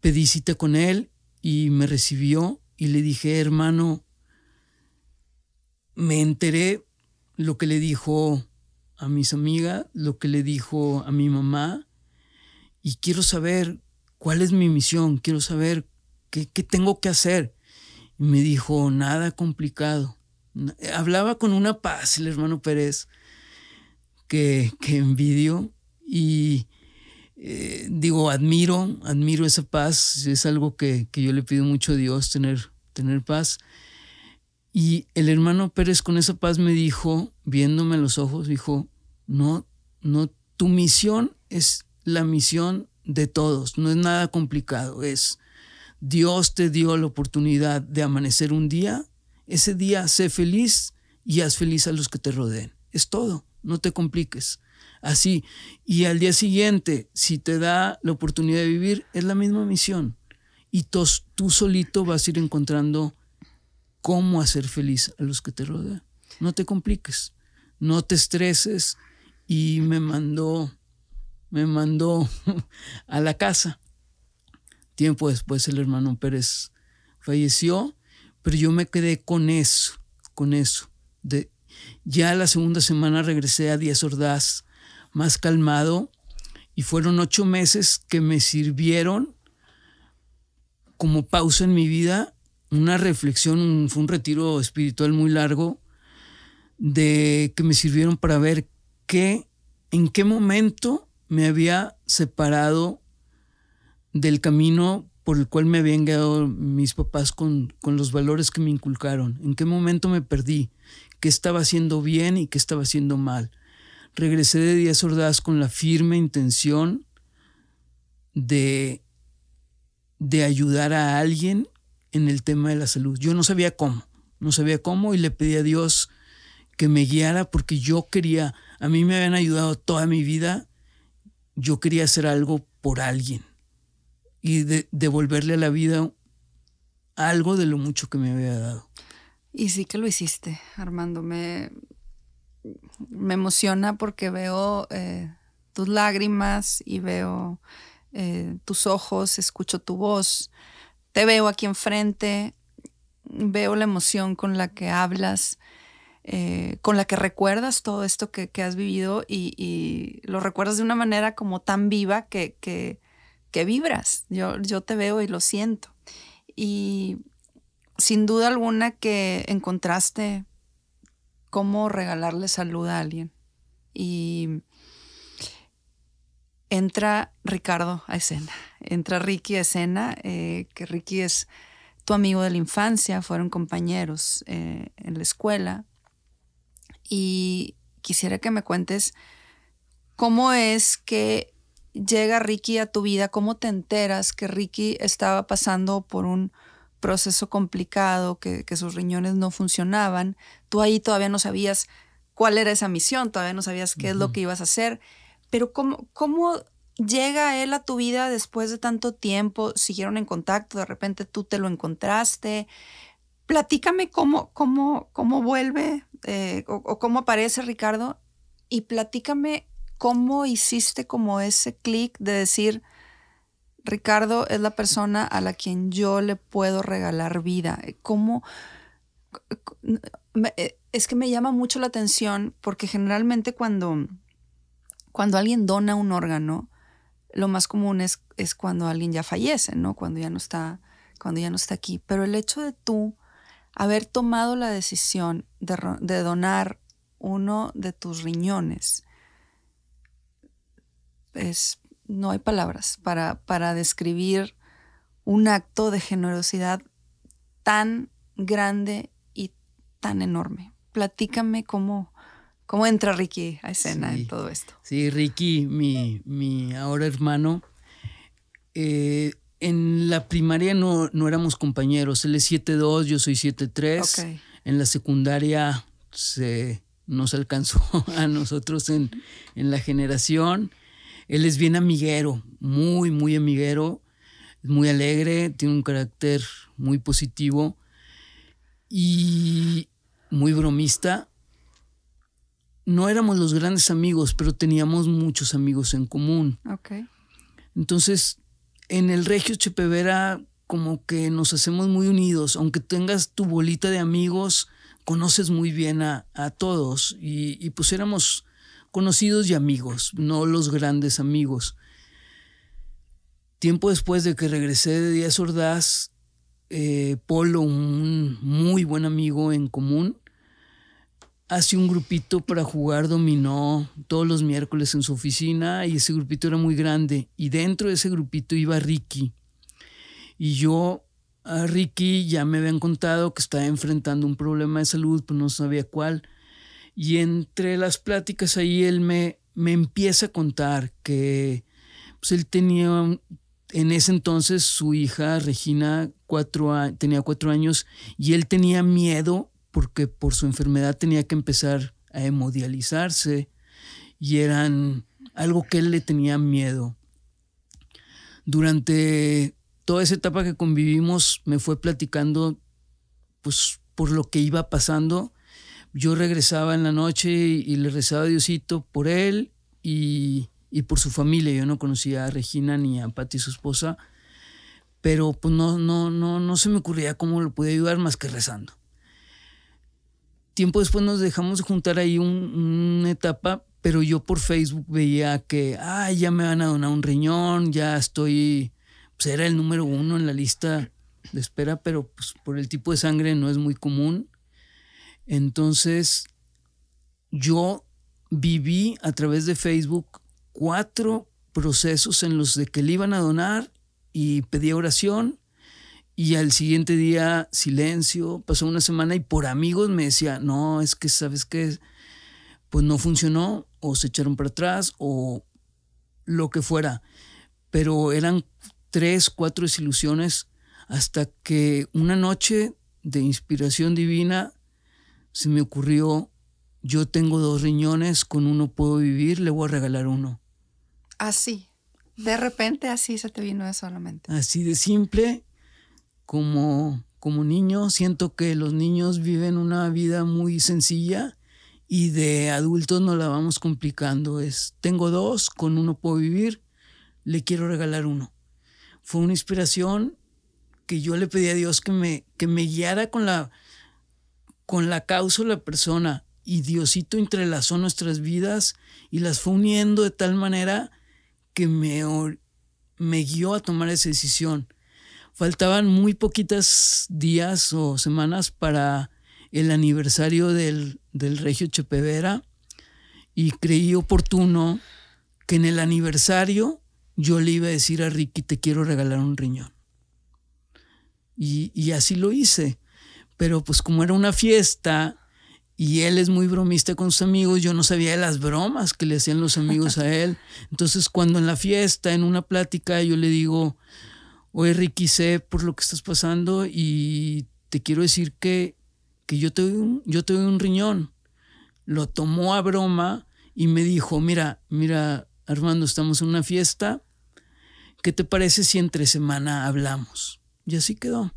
Pedí cita con él y me recibió y le dije, hermano, me enteré lo que le dijo a mis amigas, lo que le dijo a mi mamá, y quiero saber cuál es mi misión, quiero saber qué, tengo que hacer. Y me dijo, nada complicado. Hablaba con una paz el hermano Pérez que, que envidio y eh, digo, admiro, admiro esa paz, es algo que, que yo le pido mucho a Dios, tener, tener paz. Y el hermano Pérez con esa paz me dijo, viéndome los ojos, dijo, no, no, tu misión es la misión de todos, no es nada complicado, es Dios te dio la oportunidad de amanecer un día, ese día sé feliz y haz feliz a los que te rodeen. Es todo, no te compliques. Así, y al día siguiente, si te da la oportunidad de vivir, es la misma misión. Y tú solito vas a ir encontrando cómo hacer feliz a los que te rodean. No te compliques, no te estreses. Y me mandó, me mandó a la casa. Tiempo después el hermano Pérez falleció, pero yo me quedé con eso, con eso. De, ya la segunda semana regresé a Díaz Ordaz más calmado y fueron ocho meses que me sirvieron como pausa en mi vida una reflexión, fue un retiro espiritual muy largo de que me sirvieron para ver qué, en qué momento me había separado del camino por el cual me habían guiado mis papás con, los valores que me inculcaron, en qué momento me perdí, qué estaba haciendo bien y qué estaba haciendo mal. Regresé de Díaz Ordaz con la firme intención de, de ayudar a alguien en el tema de la salud. Yo no sabía cómo, no sabía cómo y le pedí a Dios que me guiara porque yo quería, a mí me habían ayudado toda mi vida, yo quería hacer algo por alguien y de, devolverle a la vida algo de lo mucho que me había dado. Y sí que lo hiciste, Armando. Me, emociona porque veo eh, tus lágrimas y veo eh, tus ojos, escucho tu voz te veo aquí enfrente, veo la emoción con la que hablas, eh, con la que recuerdas todo esto que, has vivido y, lo recuerdas de una manera como tan viva que, que, que vibras. Yo, yo te veo y lo siento. Y sin duda alguna que encontraste cómo regalarle salud a alguien. Y entra Ricardo a escena, entra Ricky a escena, eh, que Ricky es tu amigo de la infancia, fueron compañeros eh, en la escuela. Y quisiera que me cuentes cómo es que llega Ricky a tu vida, cómo te enteras que Ricky estaba pasando por un proceso complicado, que, sus riñones no funcionaban. Tú ahí todavía no sabías cuál era esa misión, todavía no sabías qué es lo que ibas a hacer. Pero ¿cómo, llega él a tu vida después de tanto tiempo? ¿Siguieron en contacto? ¿De repente tú te lo encontraste? Platícame cómo, cómo, cómo vuelve eh, o, cómo aparece Ricardo y platícame cómo hiciste como ese clic de decir, Ricardo es la persona a la quien yo le puedo regalar vida. Eh, ¿Cómo? Eh, es que me llama mucho la atención porque generalmente cuando cuando alguien dona un órgano, lo más común es, es cuando alguien ya fallece, ¿no? Cuando ya no está, cuando ya no está aquí. Pero el hecho de tú haber tomado la decisión de, donar uno de tus riñones no hay palabras para, para describir un acto de generosidad tan grande y tan enorme. Platícame cómo, ¿Cómo entra Ricky a escena en todo esto? Sí, Ricky, mi, mi ahora hermano, eh, en la primaria no, éramos compañeros. Él es 7'2, yo soy 7'3. En la secundaria se nos alcanzó a nosotros en, en la generación. Él es bien amiguero, muy, muy amiguero, muy alegre, tiene un carácter muy positivo y muy bromista no éramos los grandes amigos, pero teníamos muchos amigos en común. Ok. Entonces, en el Regio Chepevera, como que nos hacemos muy unidos. Aunque tengas tu bolita de amigos, conoces muy bien a, todos. Y, pues éramos conocidos y amigos, no los grandes amigos. Tiempo después de que regresé de Díaz Ordaz, eh, Polo, un muy buen amigo en común, hace un grupito para jugar dominó todos los miércoles en su oficina y ese grupito era muy grande y dentro de ese grupito iba Ricky. Y yo a Ricky ya me habían contado que estaba enfrentando un problema de salud, pero pues no sabía cuál. Y entre las pláticas ahí él me, me empieza a contar que pues, él tenía, en ese entonces su hija Regina cuatro, tenía cuatro años y él tenía miedo porque por su enfermedad tenía que empezar a hemodializarse y eran algo que él le tenía miedo. Durante toda esa etapa que convivimos me fue platicando pues por lo que iba pasando. Yo regresaba en la noche y, le rezaba Diosito por él y, por su familia. Yo no conocía a Regina ni a Patti, su esposa, pero pues, no, no, no, no se me ocurría cómo lo podía ayudar más que rezando tiempo después nos dejamos juntar ahí una etapa, pero yo por Facebook veía que, ah, ya me van a donar un riñón, ya estoy, pues era el número uno en la lista de espera, pero pues por el tipo de sangre no es muy común. Entonces, yo viví a través de Facebook cuatro procesos en los de que le iban a donar y pedía oración y al siguiente día, silencio, pasó una semana y por amigos me decía, no, es que, ¿sabes qué? Pues no funcionó, o se echaron para atrás, o lo que fuera. Pero eran tres, cuatro desilusiones hasta que una noche de inspiración divina se me ocurrió, yo tengo dos riñones, con uno puedo vivir, le voy a regalar uno. Así, de repente así se te vino eso a Así de simple como, como niño. Siento que los niños viven una vida muy sencilla y de adultos no la vamos complicando. Es, tengo dos, con uno puedo vivir, le quiero regalar uno. Fue una inspiración que yo le pedí a Dios que me, que me guiara con la, con la causa o la persona. Y Diosito entrelazó nuestras vidas y las fue uniendo de tal manera que me, me guió a tomar esa decisión faltaban muy poquitas días o semanas para el aniversario del, Regio Chepevera y creí oportuno que en el aniversario yo le iba a decir a Ricky, te quiero regalar un riñón. Y, y, así lo hice. Pero pues como era una fiesta y él es muy bromista con sus amigos, yo no sabía de las bromas que le hacían los amigos a él. Entonces cuando en la fiesta, en una plática, yo le digo, oye Ricky, sé por lo que estás pasando y te quiero decir que, yo, te doy un, yo un riñón. Lo tomó a broma y me dijo, mira, mira, Armando, estamos en una fiesta. ¿Qué te parece si entre semana hablamos? Y así quedó.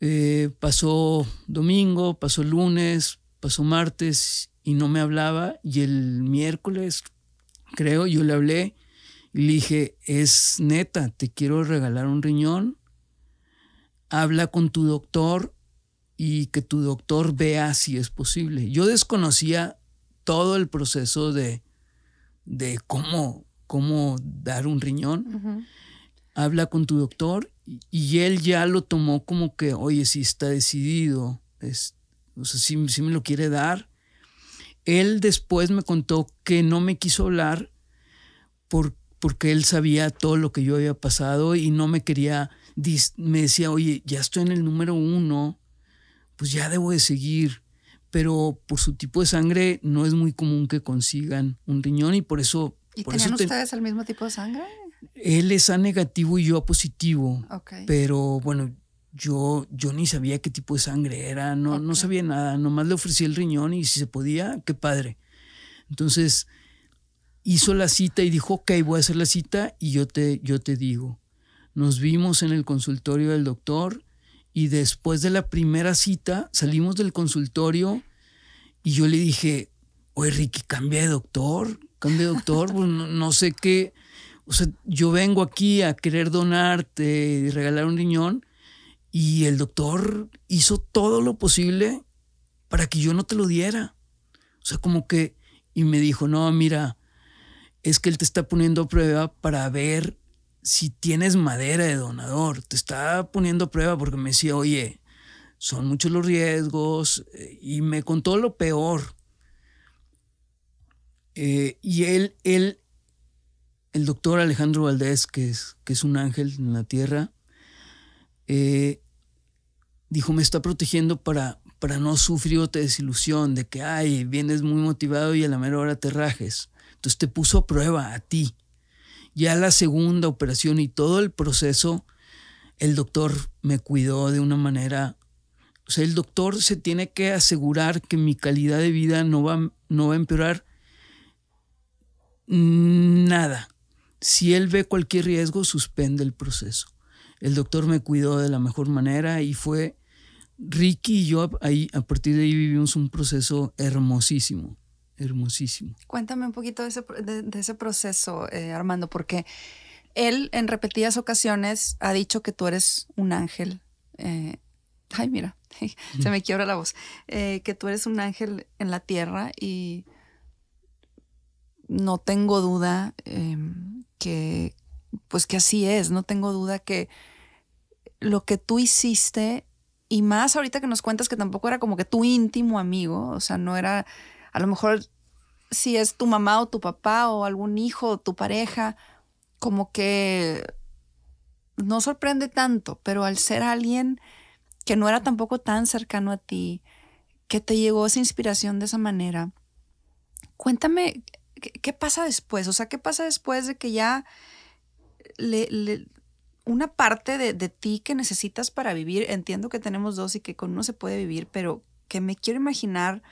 Eh, pasó domingo, pasó lunes, pasó martes y no me hablaba. Y el miércoles, creo, yo le hablé le dije, es neta, te quiero regalar un riñón, habla con tu doctor y que tu doctor vea si es posible. Yo desconocía todo el proceso de, de cómo, cómo dar un riñón. Habla con tu doctor y, él ya lo tomó como que, oye, si está decidido, es, o sea, si, si me lo quiere dar. Él después me contó que no me quiso hablar porque porque él sabía todo lo que yo había pasado y no me quería, me decía, oye, ya estoy en el número uno, pues ya debo de seguir, pero por su tipo de sangre no es muy común que consigan un riñón y por eso... ¿Y tenían ustedes el mismo tipo de sangre? Él es A negativo y yo A positivo, pero bueno, yo, yo ni sabía qué tipo de sangre era, no, no sabía nada, nomás le ofrecí el riñón y si se podía, qué padre. Entonces hizo la cita y dijo, ok, voy a hacer la cita y yo te, yo te digo. Nos vimos en el consultorio del doctor y después de la primera cita salimos del consultorio y yo le dije, oye Ricky, cambia de doctor, cambia de doctor, pues, no, sé qué. O sea, yo vengo aquí a querer donarte y regalar un riñón y el doctor hizo todo lo posible para que yo no te lo diera. O sea, como que, y me dijo, no, mira, es que él te está poniendo a prueba para ver si tienes madera de donador. Te está poniendo a prueba porque me decía, oye, son muchos los riesgos eh, y me contó lo peor. Eh, y él, él, el doctor Alejandro Valdés, que es, que es un ángel en la tierra, eh, dijo, me está protegiendo para, para no sufrir otra desilusión de que, ay, vienes muy motivado y a la mera hora te rajes. Entonces te puso a prueba a ti. Ya la segunda operación y todo el proceso, el doctor me cuidó de una manera... O sea, el doctor se tiene que asegurar que mi calidad de vida no va, no va a empeorar nada. Si él ve cualquier riesgo, suspende el proceso. El doctor me cuidó de la mejor manera y fue Ricky y yo ahí, a partir de ahí vivimos un proceso hermosísimo hermosísimo. Cuéntame un poquito de ese, proceso, eh, Armando, porque él en repetidas ocasiones ha dicho que tú eres un ángel. Eh, ay, mira, se me quiebra la voz. Eh, que tú eres un ángel en la tierra y no tengo duda que, pues que así es, no tengo duda que lo que tú hiciste y más ahorita que nos cuentas que tampoco era como que tu íntimo amigo, o sea, no era a lo mejor si es tu mamá o tu papá o algún hijo o tu pareja, como que no sorprende tanto, pero al ser alguien que no era tampoco tan cercano a ti, que te llegó esa inspiración de esa manera, cuéntame qué, pasa después, o sea, qué pasa después de que ya una parte de, de ti que necesitas para vivir, entiendo que tenemos dos y que con uno se puede vivir, pero que me quiero imaginar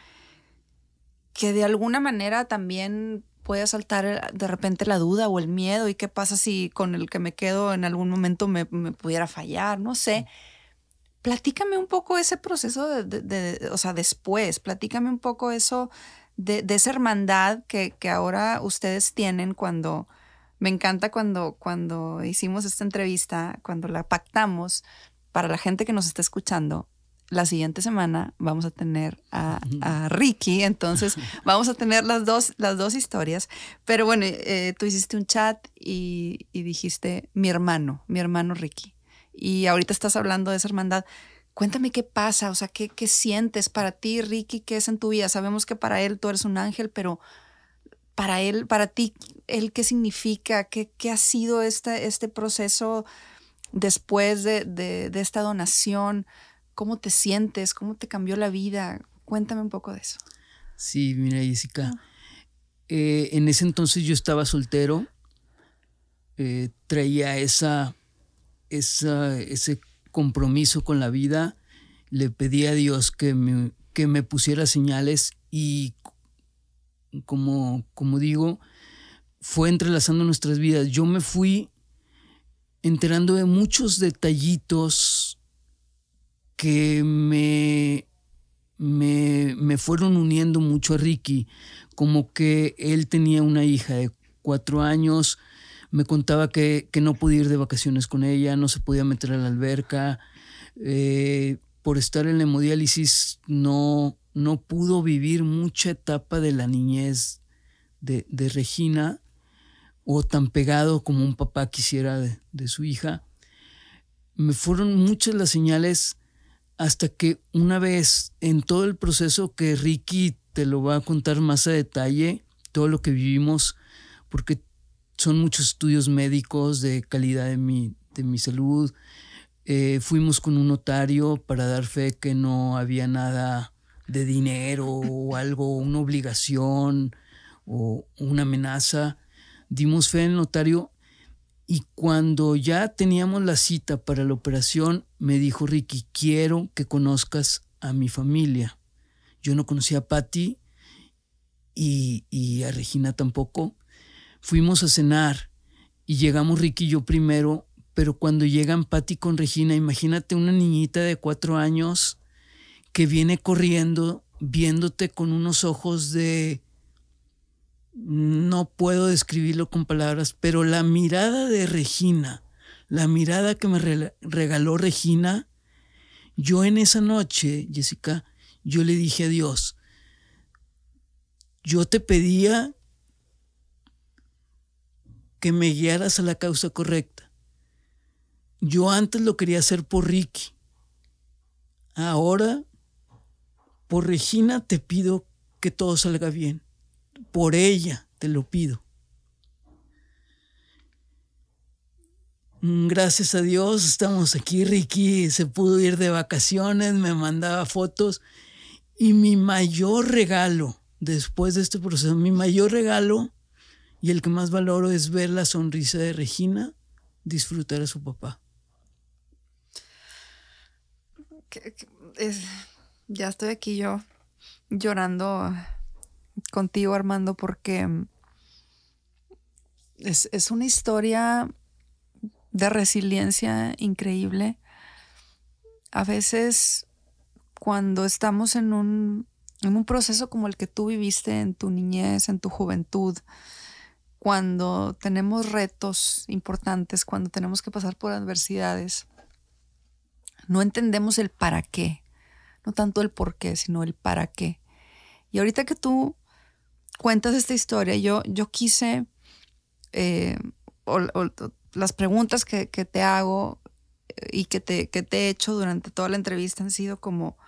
que de alguna manera también puede saltar eh, de repente la duda o el miedo y qué pasa si con el que me quedo en algún momento me, pudiera fallar, no sé. Platícame un poco ese proceso de, o sea, después, platícame un poco eso de, esa hermandad que, ahora ustedes tienen cuando, me encanta cuando, cuando hicimos esta entrevista, cuando la pactamos, para la gente que nos está escuchando, la siguiente semana vamos a tener a, Ricky, entonces vamos a tener las dos, las dos historias. Pero bueno, eh, tú hiciste un chat y, dijiste, mi hermano, mi hermano Ricky. Y ahorita estás hablando de esa hermandad. Cuéntame qué pasa, o sea, qué, sientes para ti, Ricky, qué es en tu vida. Sabemos que para él tú eres un ángel, pero para él, para ti, él qué significa, qué, qué ha sido este, este proceso después de, de esta donación. ¿Cómo te sientes? ¿Cómo te cambió la vida? Cuéntame un poco de eso. Sí, mira, Jessica. Ah. Eh, en ese entonces yo estaba soltero. Eh, traía esa, esa, ese compromiso con la vida. Le pedí a Dios que me, que me pusiera señales y, como, como digo, fue entrelazando nuestras vidas. Yo me fui enterando de muchos detallitos que me, me, fueron uniendo mucho a Ricky, como que él tenía una hija de cuatro años, me contaba que, no podía ir de vacaciones con ella, no se podía meter a la alberca, eh, por estar en la hemodiálisis no, no pudo vivir mucha etapa de la niñez de, Regina o tan pegado como un papá quisiera de, de, su hija. Me fueron muchas las señales hasta que una vez en todo el proceso que Ricky te lo va a contar más a detalle, todo lo que vivimos, porque son muchos estudios médicos de calidad de mi, salud. Eh, fuimos con un notario para dar fe que no había nada de dinero o algo, una obligación o una amenaza. Dimos fe en el notario y cuando ya teníamos la cita para la operación, me dijo Ricky, quiero que conozcas a mi familia. Yo no conocía a Patty y, a Regina tampoco. Fuimos a cenar y llegamos Ricky y yo primero, pero cuando llegan Patty con Regina, imagínate una niñita de cuatro años que viene corriendo, viéndote con unos ojos de no puedo describirlo con palabras, pero la mirada de Regina, la mirada que me regaló Regina, yo en esa noche, Jessica, yo le dije a Dios, yo te pedía que me guiaras a la causa correcta. Yo antes lo quería hacer por Ricky. Ahora, por Regina, te pido que todo salga bien por ella te lo pido. Mm, gracias a Dios estamos aquí. Ricky se pudo ir de vacaciones, me mandaba fotos. Y mi mayor regalo, después de este proceso, mi mayor regalo y el que más valoro es ver la sonrisa de Regina disfrutar a su papá. ya estoy aquí yo llorando contigo, Armando, porque mm, es, una historia de resiliencia increíble. A veces, cuando estamos en un, en un proceso como el que tú viviste en tu niñez, en tu juventud, cuando tenemos retos importantes, cuando tenemos que pasar por adversidades, no entendemos el para qué, no tanto el por qué, sino el para qué. Y ahorita que tú cuentas esta historia, yo, yo quise, eh, las preguntas que, te hago eh, y que te, he hecho durante toda la entrevista han sido como,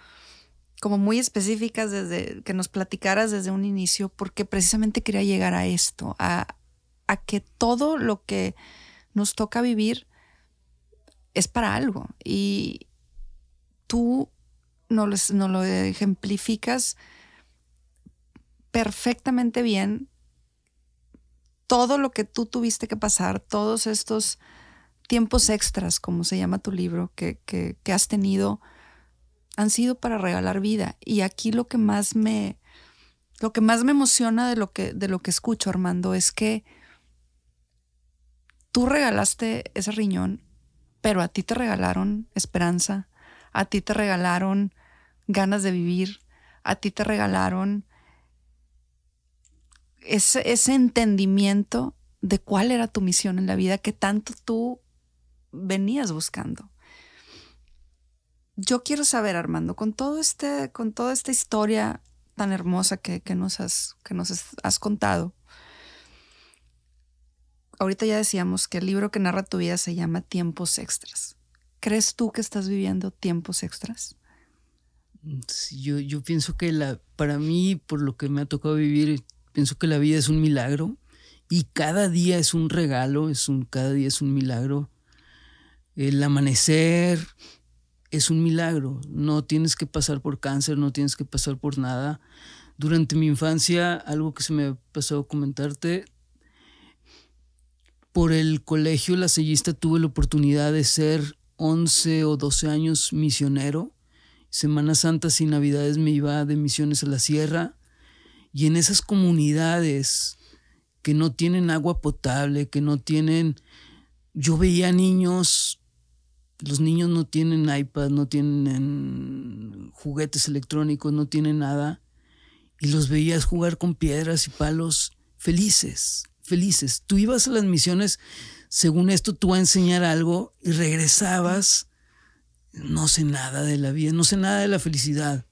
como muy específicas desde que nos platicaras desde un inicio, porque precisamente quería llegar a esto, a, que todo lo que nos toca vivir es para algo. Y tú no nos lo ejemplificas perfectamente bien todo lo que tú tuviste que pasar, todos estos tiempos extras, como se llama tu libro, que, que, has tenido, han sido para regalar vida. Y aquí lo que más me, lo que más me emociona de lo que, de lo que escucho, Armando, es que tú regalaste ese riñón, pero a ti te regalaron esperanza, a ti te regalaron ganas de vivir, a ti te regalaron ese, ese entendimiento de cuál era tu misión en la vida que tanto tú venías buscando. Yo quiero saber, Armando, con todo este, con toda esta historia tan hermosa que, nos, has, que nos has contado. Ahorita ya decíamos que el libro que narra tu vida se llama Tiempos Extras. ¿Crees tú que estás viviendo tiempos extras? yo, yo pienso que la, para mí, por lo que me ha tocado vivir, Pienso que la vida es un milagro y cada día es un regalo, es un, cada día es un milagro. El amanecer es un milagro, no tienes que pasar por cáncer, no tienes que pasar por nada. Durante mi infancia, algo que se me ha pasado comentarte, por el colegio La Sellista tuve la oportunidad de ser 11 o 12 años misionero. Semana Santa y Navidades me iba de misiones a la sierra y en esas comunidades que no tienen agua potable, que no tienen... Yo veía niños, los niños no tienen iPad, no tienen juguetes electrónicos, no tienen nada. Y los veías jugar con piedras y palos felices, felices. Tú ibas a las misiones, según esto, tú a enseñar algo y regresabas, no sé nada de la vida, no sé nada de la felicidad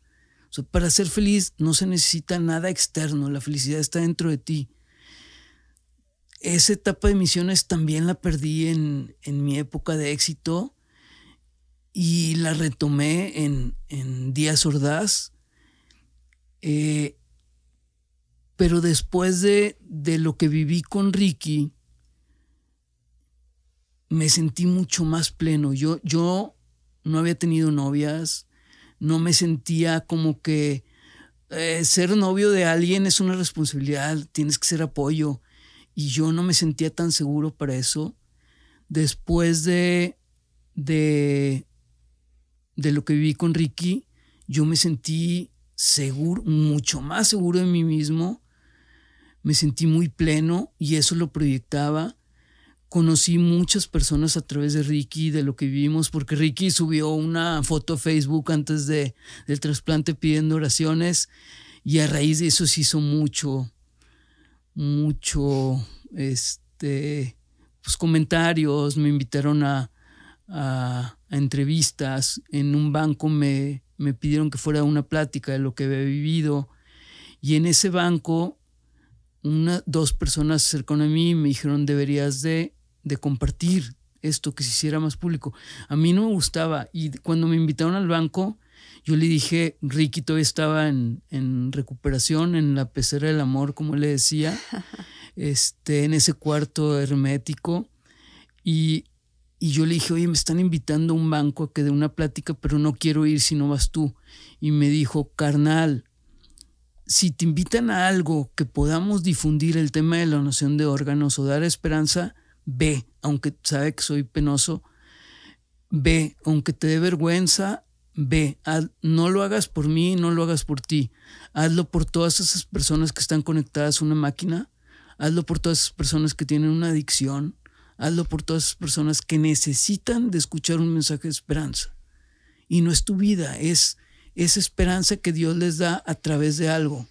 para ser feliz no se necesita nada externo, la felicidad está dentro de ti. Esa etapa de misiones también la perdí en, mi época de éxito y la retomé en, días días Ordaz. Eh, pero después de, lo que viví con Ricky, me sentí mucho más pleno. yo no había tenido novias, no me sentía como que eh, ser novio de alguien es una responsabilidad, tienes que ser apoyo. Y yo no me sentía tan seguro para eso. Después de, de, de lo que viví con Ricky, yo me sentí seguro, mucho más seguro de mí mismo. Me sentí muy pleno y eso lo proyectaba conocí muchas personas a través de Ricky, de lo que vivimos, porque Ricky subió una foto a Facebook antes de, del trasplante pidiendo oraciones y a raíz de eso se hizo mucho, mucho, este, pues, comentarios, me invitaron a, entrevistas, en un banco me, me pidieron que fuera una plática de lo que había vivido y en ese banco una, dos personas acercaron a mí y me dijeron deberías de de compartir esto, que se hiciera más público. A mí no me gustaba y cuando me invitaron al banco, yo le dije, Ricky todavía estaba en, recuperación, en la pecera del amor, como le decía, este, en ese cuarto hermético. Y, yo le dije, oye, me están invitando a un banco a que dé una plática, pero no quiero ir si no vas tú. Y me dijo, carnal, si te invitan a algo que podamos difundir el tema de la noción de órganos o dar esperanza, ve, aunque sabe que soy penoso, ve, aunque te dé vergüenza, ve, no lo hagas por mí, no lo hagas por ti, hazlo por todas esas personas que están conectadas a una máquina, hazlo por todas esas personas que tienen una adicción, hazlo por todas esas personas que necesitan de escuchar un mensaje de esperanza. Y no es tu vida, es esa esperanza que Dios les da a través de algo.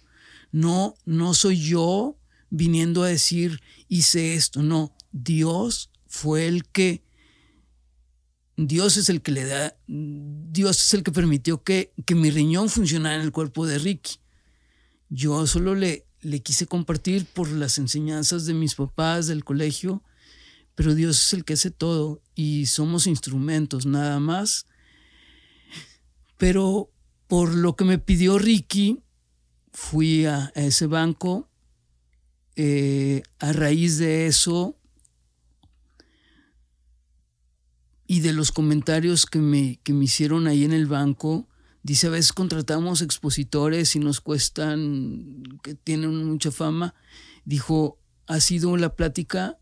No, no soy yo viniendo a decir hice esto, no, Dios fue el que, Dios es el que le da, Dios es el que permitió que, que mi riñón funcionara en el cuerpo de Ricky. Yo solo le, le quise compartir por las enseñanzas de mis papás, del colegio, pero Dios es el que hace todo y somos instrumentos nada más. Pero por lo que me pidió Ricky, fui a, ese banco. Eh, a raíz de eso, y de los comentarios que me, me hicieron ahí en el banco, dice, a veces contratamos expositores y nos cuestan, que tienen mucha fama. Dijo, ha sido la plática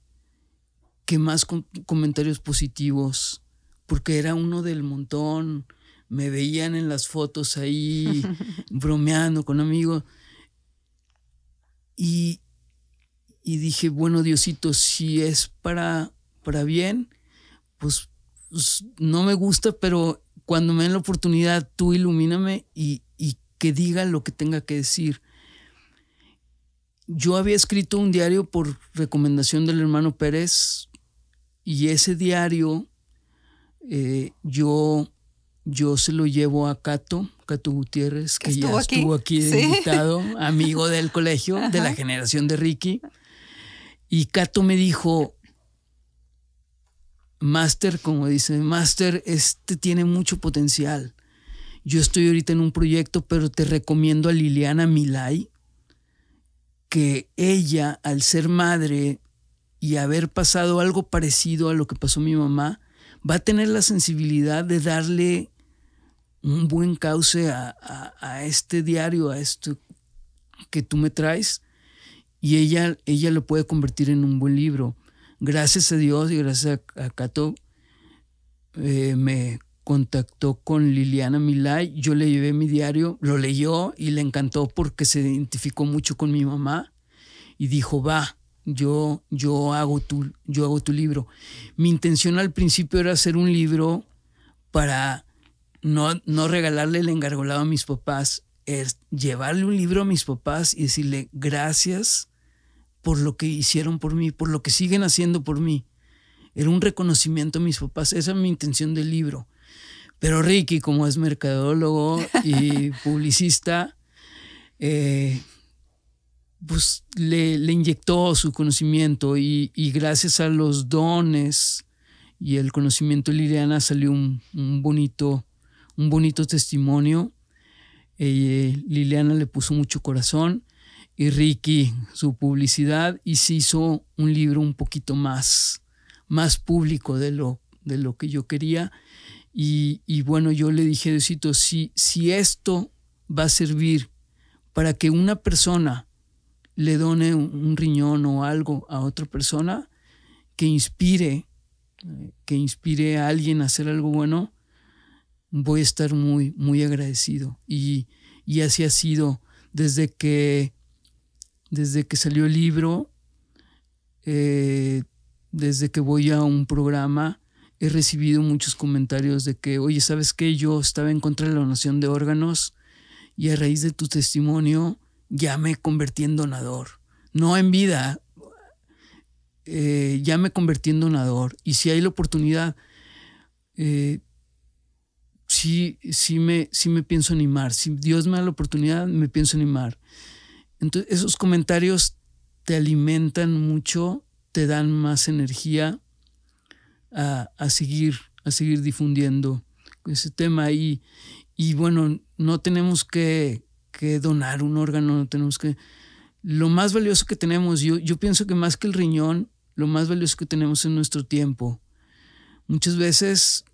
que más comentarios positivos, porque era uno del montón, me veían en las fotos ahí bromeando con amigos. Y, dije, bueno, Diosito, si es para, para bien, pues no me gusta, pero cuando me den la oportunidad, tú ilumíname y, y que diga lo que tenga que decir. Yo había escrito un diario por recomendación del hermano Pérez y ese diario eh, yo, yo se lo llevo a Cato, Cato Gutiérrez, que ya estuvo aquí de invitado, amigo del colegio, de la generación de Ricky. Y Cato me dijo, Master, como dice, Master, este tiene mucho potencial. Yo estoy ahorita en un proyecto, pero te recomiendo a Liliana Milay, que ella, al ser madre y haber pasado algo parecido a lo que pasó mi mamá, va a tener la sensibilidad de darle un buen cauce a, a este diario, a esto que tú me traes, y ella, ella lo puede convertir en un buen libro gracias a Dios y gracias a, Cato, eh, me contactó con Liliana Milay, yo le llevé mi diario, lo leyó y le encantó porque se identificó mucho con mi mamá y dijo, va, yo, yo, hago, tu, yo hago tu libro. Mi intención al principio era hacer un libro para no, no regalarle el engargolado a mis papás, es llevarle un libro a mis papás y decirle gracias por lo que hicieron por mí, por lo que siguen haciendo por mí. Era un reconocimiento a mis papás, esa es mi intención del libro. Pero Ricky, como es mercadólogo y publicista, eh, pues le, inyectó su conocimiento y, gracias a los dones y el conocimiento de Liliana salió un, bonito, un bonito testimonio. Eh, Liliana le puso mucho corazón y Ricky su publicidad y se hizo un libro un poquito más, más público de lo, de lo que yo quería. Y, y bueno, yo le dije, Diosito, si, si esto va a servir para que una persona le done un, riñón o algo a otra persona, que inspire, que inspire a alguien a hacer algo bueno, voy a estar muy, muy agradecido. Y, y así ha sido desde que desde que salió el libro, eh, desde que voy a un programa, he recibido muchos comentarios de que, oye, ¿sabes qué? Yo estaba en contra de la donación de órganos y a raíz de tu testimonio ya me convertí en donador. No en vida, eh, ya me convertí en donador. Y si hay la oportunidad, eh, sí, sí, me, sí me pienso animar. Si Dios me da la oportunidad, me pienso animar. Entonces, esos comentarios te alimentan mucho, te dan más energía a, seguir, a seguir difundiendo ese tema. Y, y bueno, no tenemos que, que, donar un órgano, no tenemos que... Lo más valioso que tenemos, yo, yo pienso que más que el riñón, lo más valioso que tenemos es nuestro tiempo. Muchas veces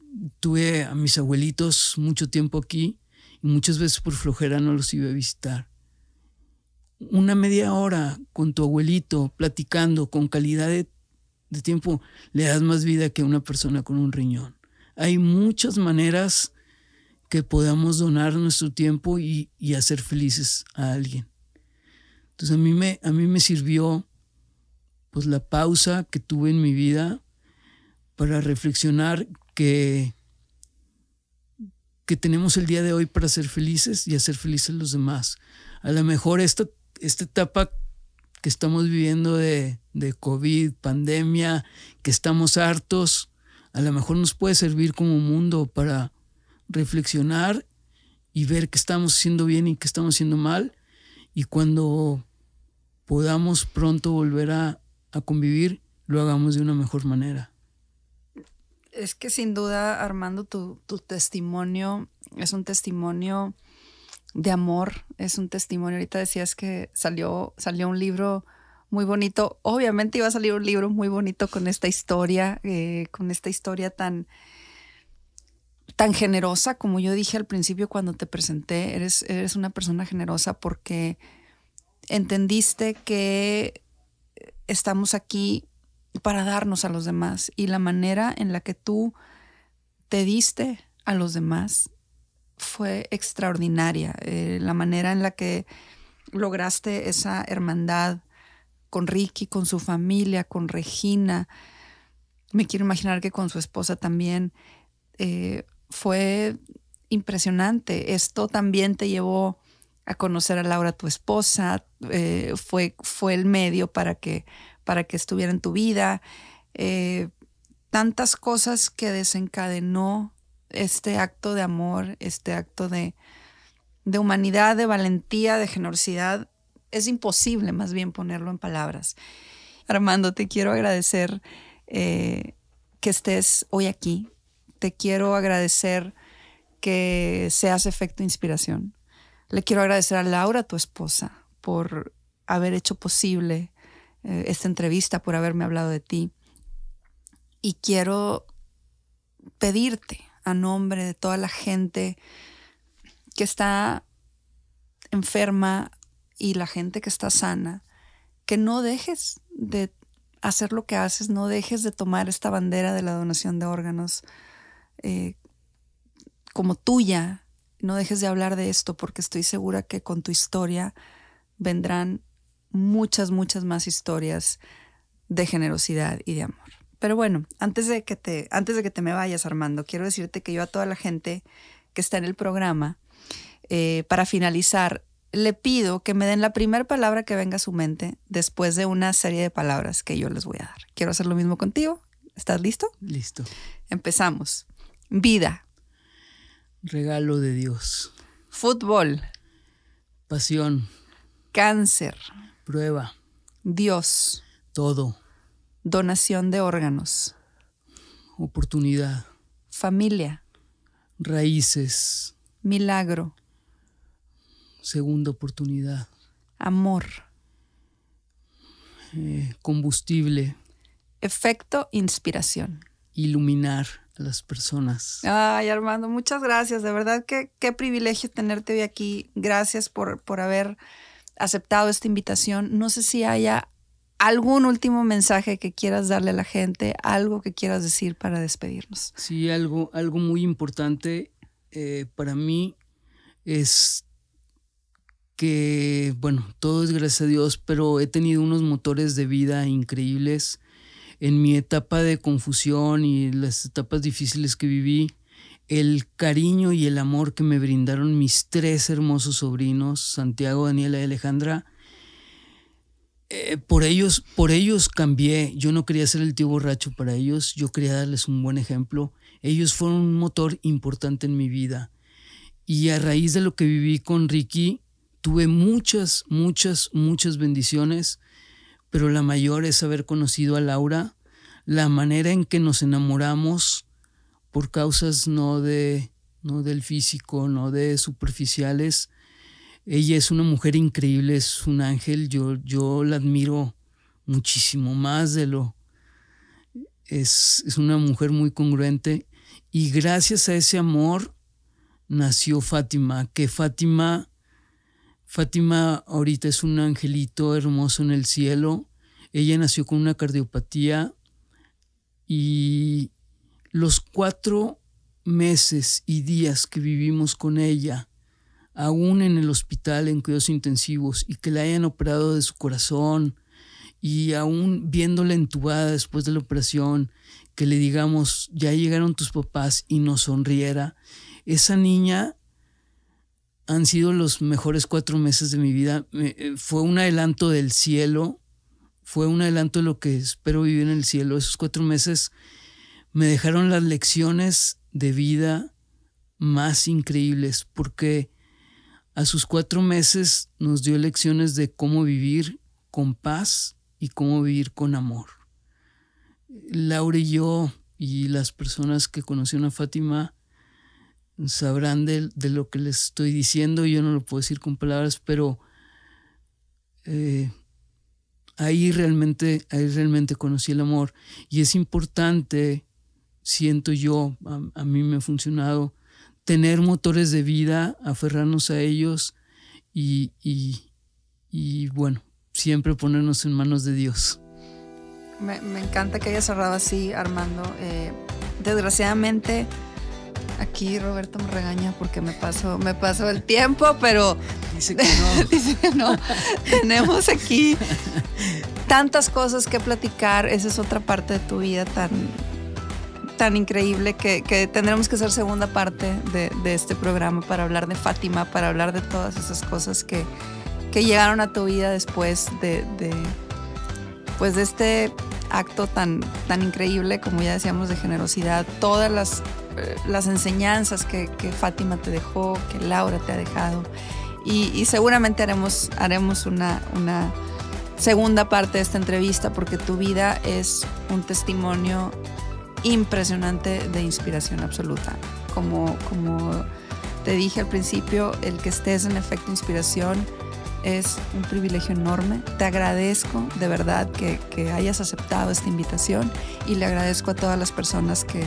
tuve a mis abuelitos mucho tiempo aquí y muchas veces por flojera no los iba a visitar una media hora con tu abuelito platicando con calidad de, tiempo, le das más vida que a una persona con un riñón. Hay muchas maneras que podamos donar nuestro tiempo y, hacer felices a alguien. Entonces a mí, me, a mí me sirvió pues la pausa que tuve en mi vida para reflexionar que, que tenemos el día de hoy para ser felices y hacer felices a los demás. A lo mejor esta esta etapa que estamos viviendo de, COVID, pandemia, que estamos hartos, a lo mejor nos puede servir como mundo para reflexionar y ver qué estamos haciendo bien y qué estamos haciendo mal. Y cuando podamos pronto volver a, convivir, lo hagamos de una mejor manera. Es que sin duda, Armando, tu, tu testimonio es un testimonio de amor es un testimonio. Ahorita decías que salió, salió un libro muy bonito. Obviamente iba a salir un libro muy bonito con esta historia, eh, con esta historia tan, tan generosa, como yo dije al principio cuando te presenté, eres, eres una persona generosa porque entendiste que estamos aquí para darnos a los demás y la manera en la que tú te diste a los demás fue extraordinaria. Eh, la manera en la que lograste esa hermandad con Ricky, con su familia, con Regina. Me quiero imaginar que con su esposa también. Eh, fue impresionante. Esto también te llevó a conocer a Laura, tu esposa. Eh, fue, fue el medio para que, para que estuviera en tu vida. tantas cosas que desencadenó este acto de amor, este acto de, humanidad, de valentía, de generosidad, es imposible más bien ponerlo en palabras. Armando, te quiero agradecer eh, que estés hoy aquí. Te quiero agradecer que seas efecto inspiración. Le quiero agradecer a Laura, tu esposa, por haber hecho posible eh, esta entrevista, por haberme hablado de ti. Y quiero pedirte a nombre de toda la gente que está enferma y la gente que está sana, que no dejes de hacer lo que haces, no dejes de tomar esta bandera de la donación de órganos eh, como tuya, no dejes de hablar de esto porque estoy segura que con tu historia vendrán muchas, muchas más historias de generosidad y de amor. Pero bueno, antes de que te, antes de que te me vayas, Armando, quiero decirte que yo a toda la gente que está en el programa, eh, para finalizar, le pido que me den la primera palabra que venga a su mente después de una serie de palabras que yo les voy a dar. Quiero hacer lo mismo contigo. ¿Estás listo? Listo. Empezamos. Vida. Regalo de Dios. Fútbol. Pasión. Cáncer. Prueba. Dios. Todo. Donación de órganos. Oportunidad. Familia. Raíces. Milagro. Segunda oportunidad. Amor. Eh, combustible. Efecto inspiración. Iluminar a las personas. Ay, Armando, muchas gracias. De verdad que qué privilegio tenerte hoy aquí. Gracias por, por haber aceptado esta invitación. No sé si haya algún último mensaje que quieras darle a la gente, algo que quieras decir para despedirnos. Sí, algo, algo muy importante eh, para mí es que, bueno, todo es gracias a Dios, pero he tenido unos motores de vida increíbles en mi etapa de confusión y las etapas difíciles que viví. El cariño y el amor que me brindaron mis tres hermosos sobrinos, Santiago, Daniela y Alejandra, eh, por ellos, por ellos cambié. Yo no quería ser el tío borracho para ellos. Yo quería darles un buen ejemplo. Ellos fueron un motor importante en mi vida. Y a raíz de lo que viví con Ricky, tuve muchas, muchas, muchas bendiciones. Pero la mayor es haber conocido a Laura, la manera en que nos enamoramos por causas no de no del físico, no de superficiales, ella es una mujer increíble, es un ángel, yo, yo la admiro muchísimo más de lo... Es, es una mujer muy congruente y gracias a ese amor nació Fátima, que Fátima, Fátima ahorita es un angelito hermoso en el cielo, ella nació con una cardiopatía y los cuatro meses y días que vivimos con ella, aún en el hospital en cuidados intensivos y que la hayan operado de su corazón y aún viéndola entubada después de la operación, que le digamos, ya llegaron tus papás y nos sonriera, esa niña han sido los mejores cuatro meses de mi vida. Eh, fue un adelanto del cielo, fue un adelanto de lo que espero vivir en el cielo. Esos cuatro meses me dejaron las lecciones de vida más increíbles porque a sus cuatro meses nos dio lecciones de cómo vivir con paz y cómo vivir con amor. Laura y yo y las personas que conocieron a Fátima sabrán de, lo que les estoy diciendo, yo no lo puedo decir con palabras, pero eh, ahí, realmente, ahí realmente conocí el amor y es importante, siento yo, a mí me ha funcionado tener motores de vida, aferrarnos a ellos y, bueno, siempre ponernos en manos de Dios. Me, encanta que haya cerrado así, Armando. Eh, desgraciadamente, aquí Roberto me regaña porque me pasó me paso el tiempo, pero dice que no. dice que no. Tenemos aquí tantas cosas que platicar. Esa es otra parte de tu vida tan tan increíble que, tendremos que hacer segunda parte de, este programa para hablar de Fátima, para hablar de todas esas cosas que, llegaron a tu vida después de, pues de este acto tan, tan increíble, como ya decíamos, de generosidad, todas las, eh, enseñanzas que, Fátima te dejó, que Laura te ha dejado. Y, seguramente haremos, haremos una, una segunda parte de esta entrevista porque tu vida es un testimonio impresionante de inspiración absoluta. Como, como te dije al principio, el que estés en efecto inspiración es un privilegio enorme. Te agradezco de verdad que, hayas aceptado esta invitación y le agradezco a todas las personas que,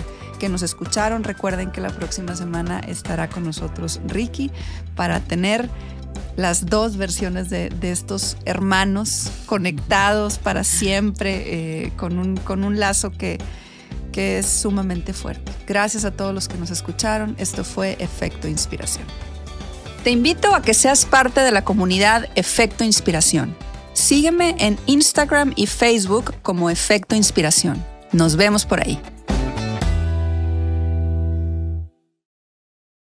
nos escucharon. Recuerden que la próxima semana estará con nosotros Ricky para tener las dos versiones de, estos hermanos conectados para siempre eh, con, un, con un lazo que que es sumamente fuerte. Gracias a todos los que nos escucharon. Esto fue Efecto Inspiración. Te invito a que seas parte de la comunidad Efecto Inspiración. Sígueme en Instagram y Facebook como Efecto Inspiración. Nos vemos por ahí.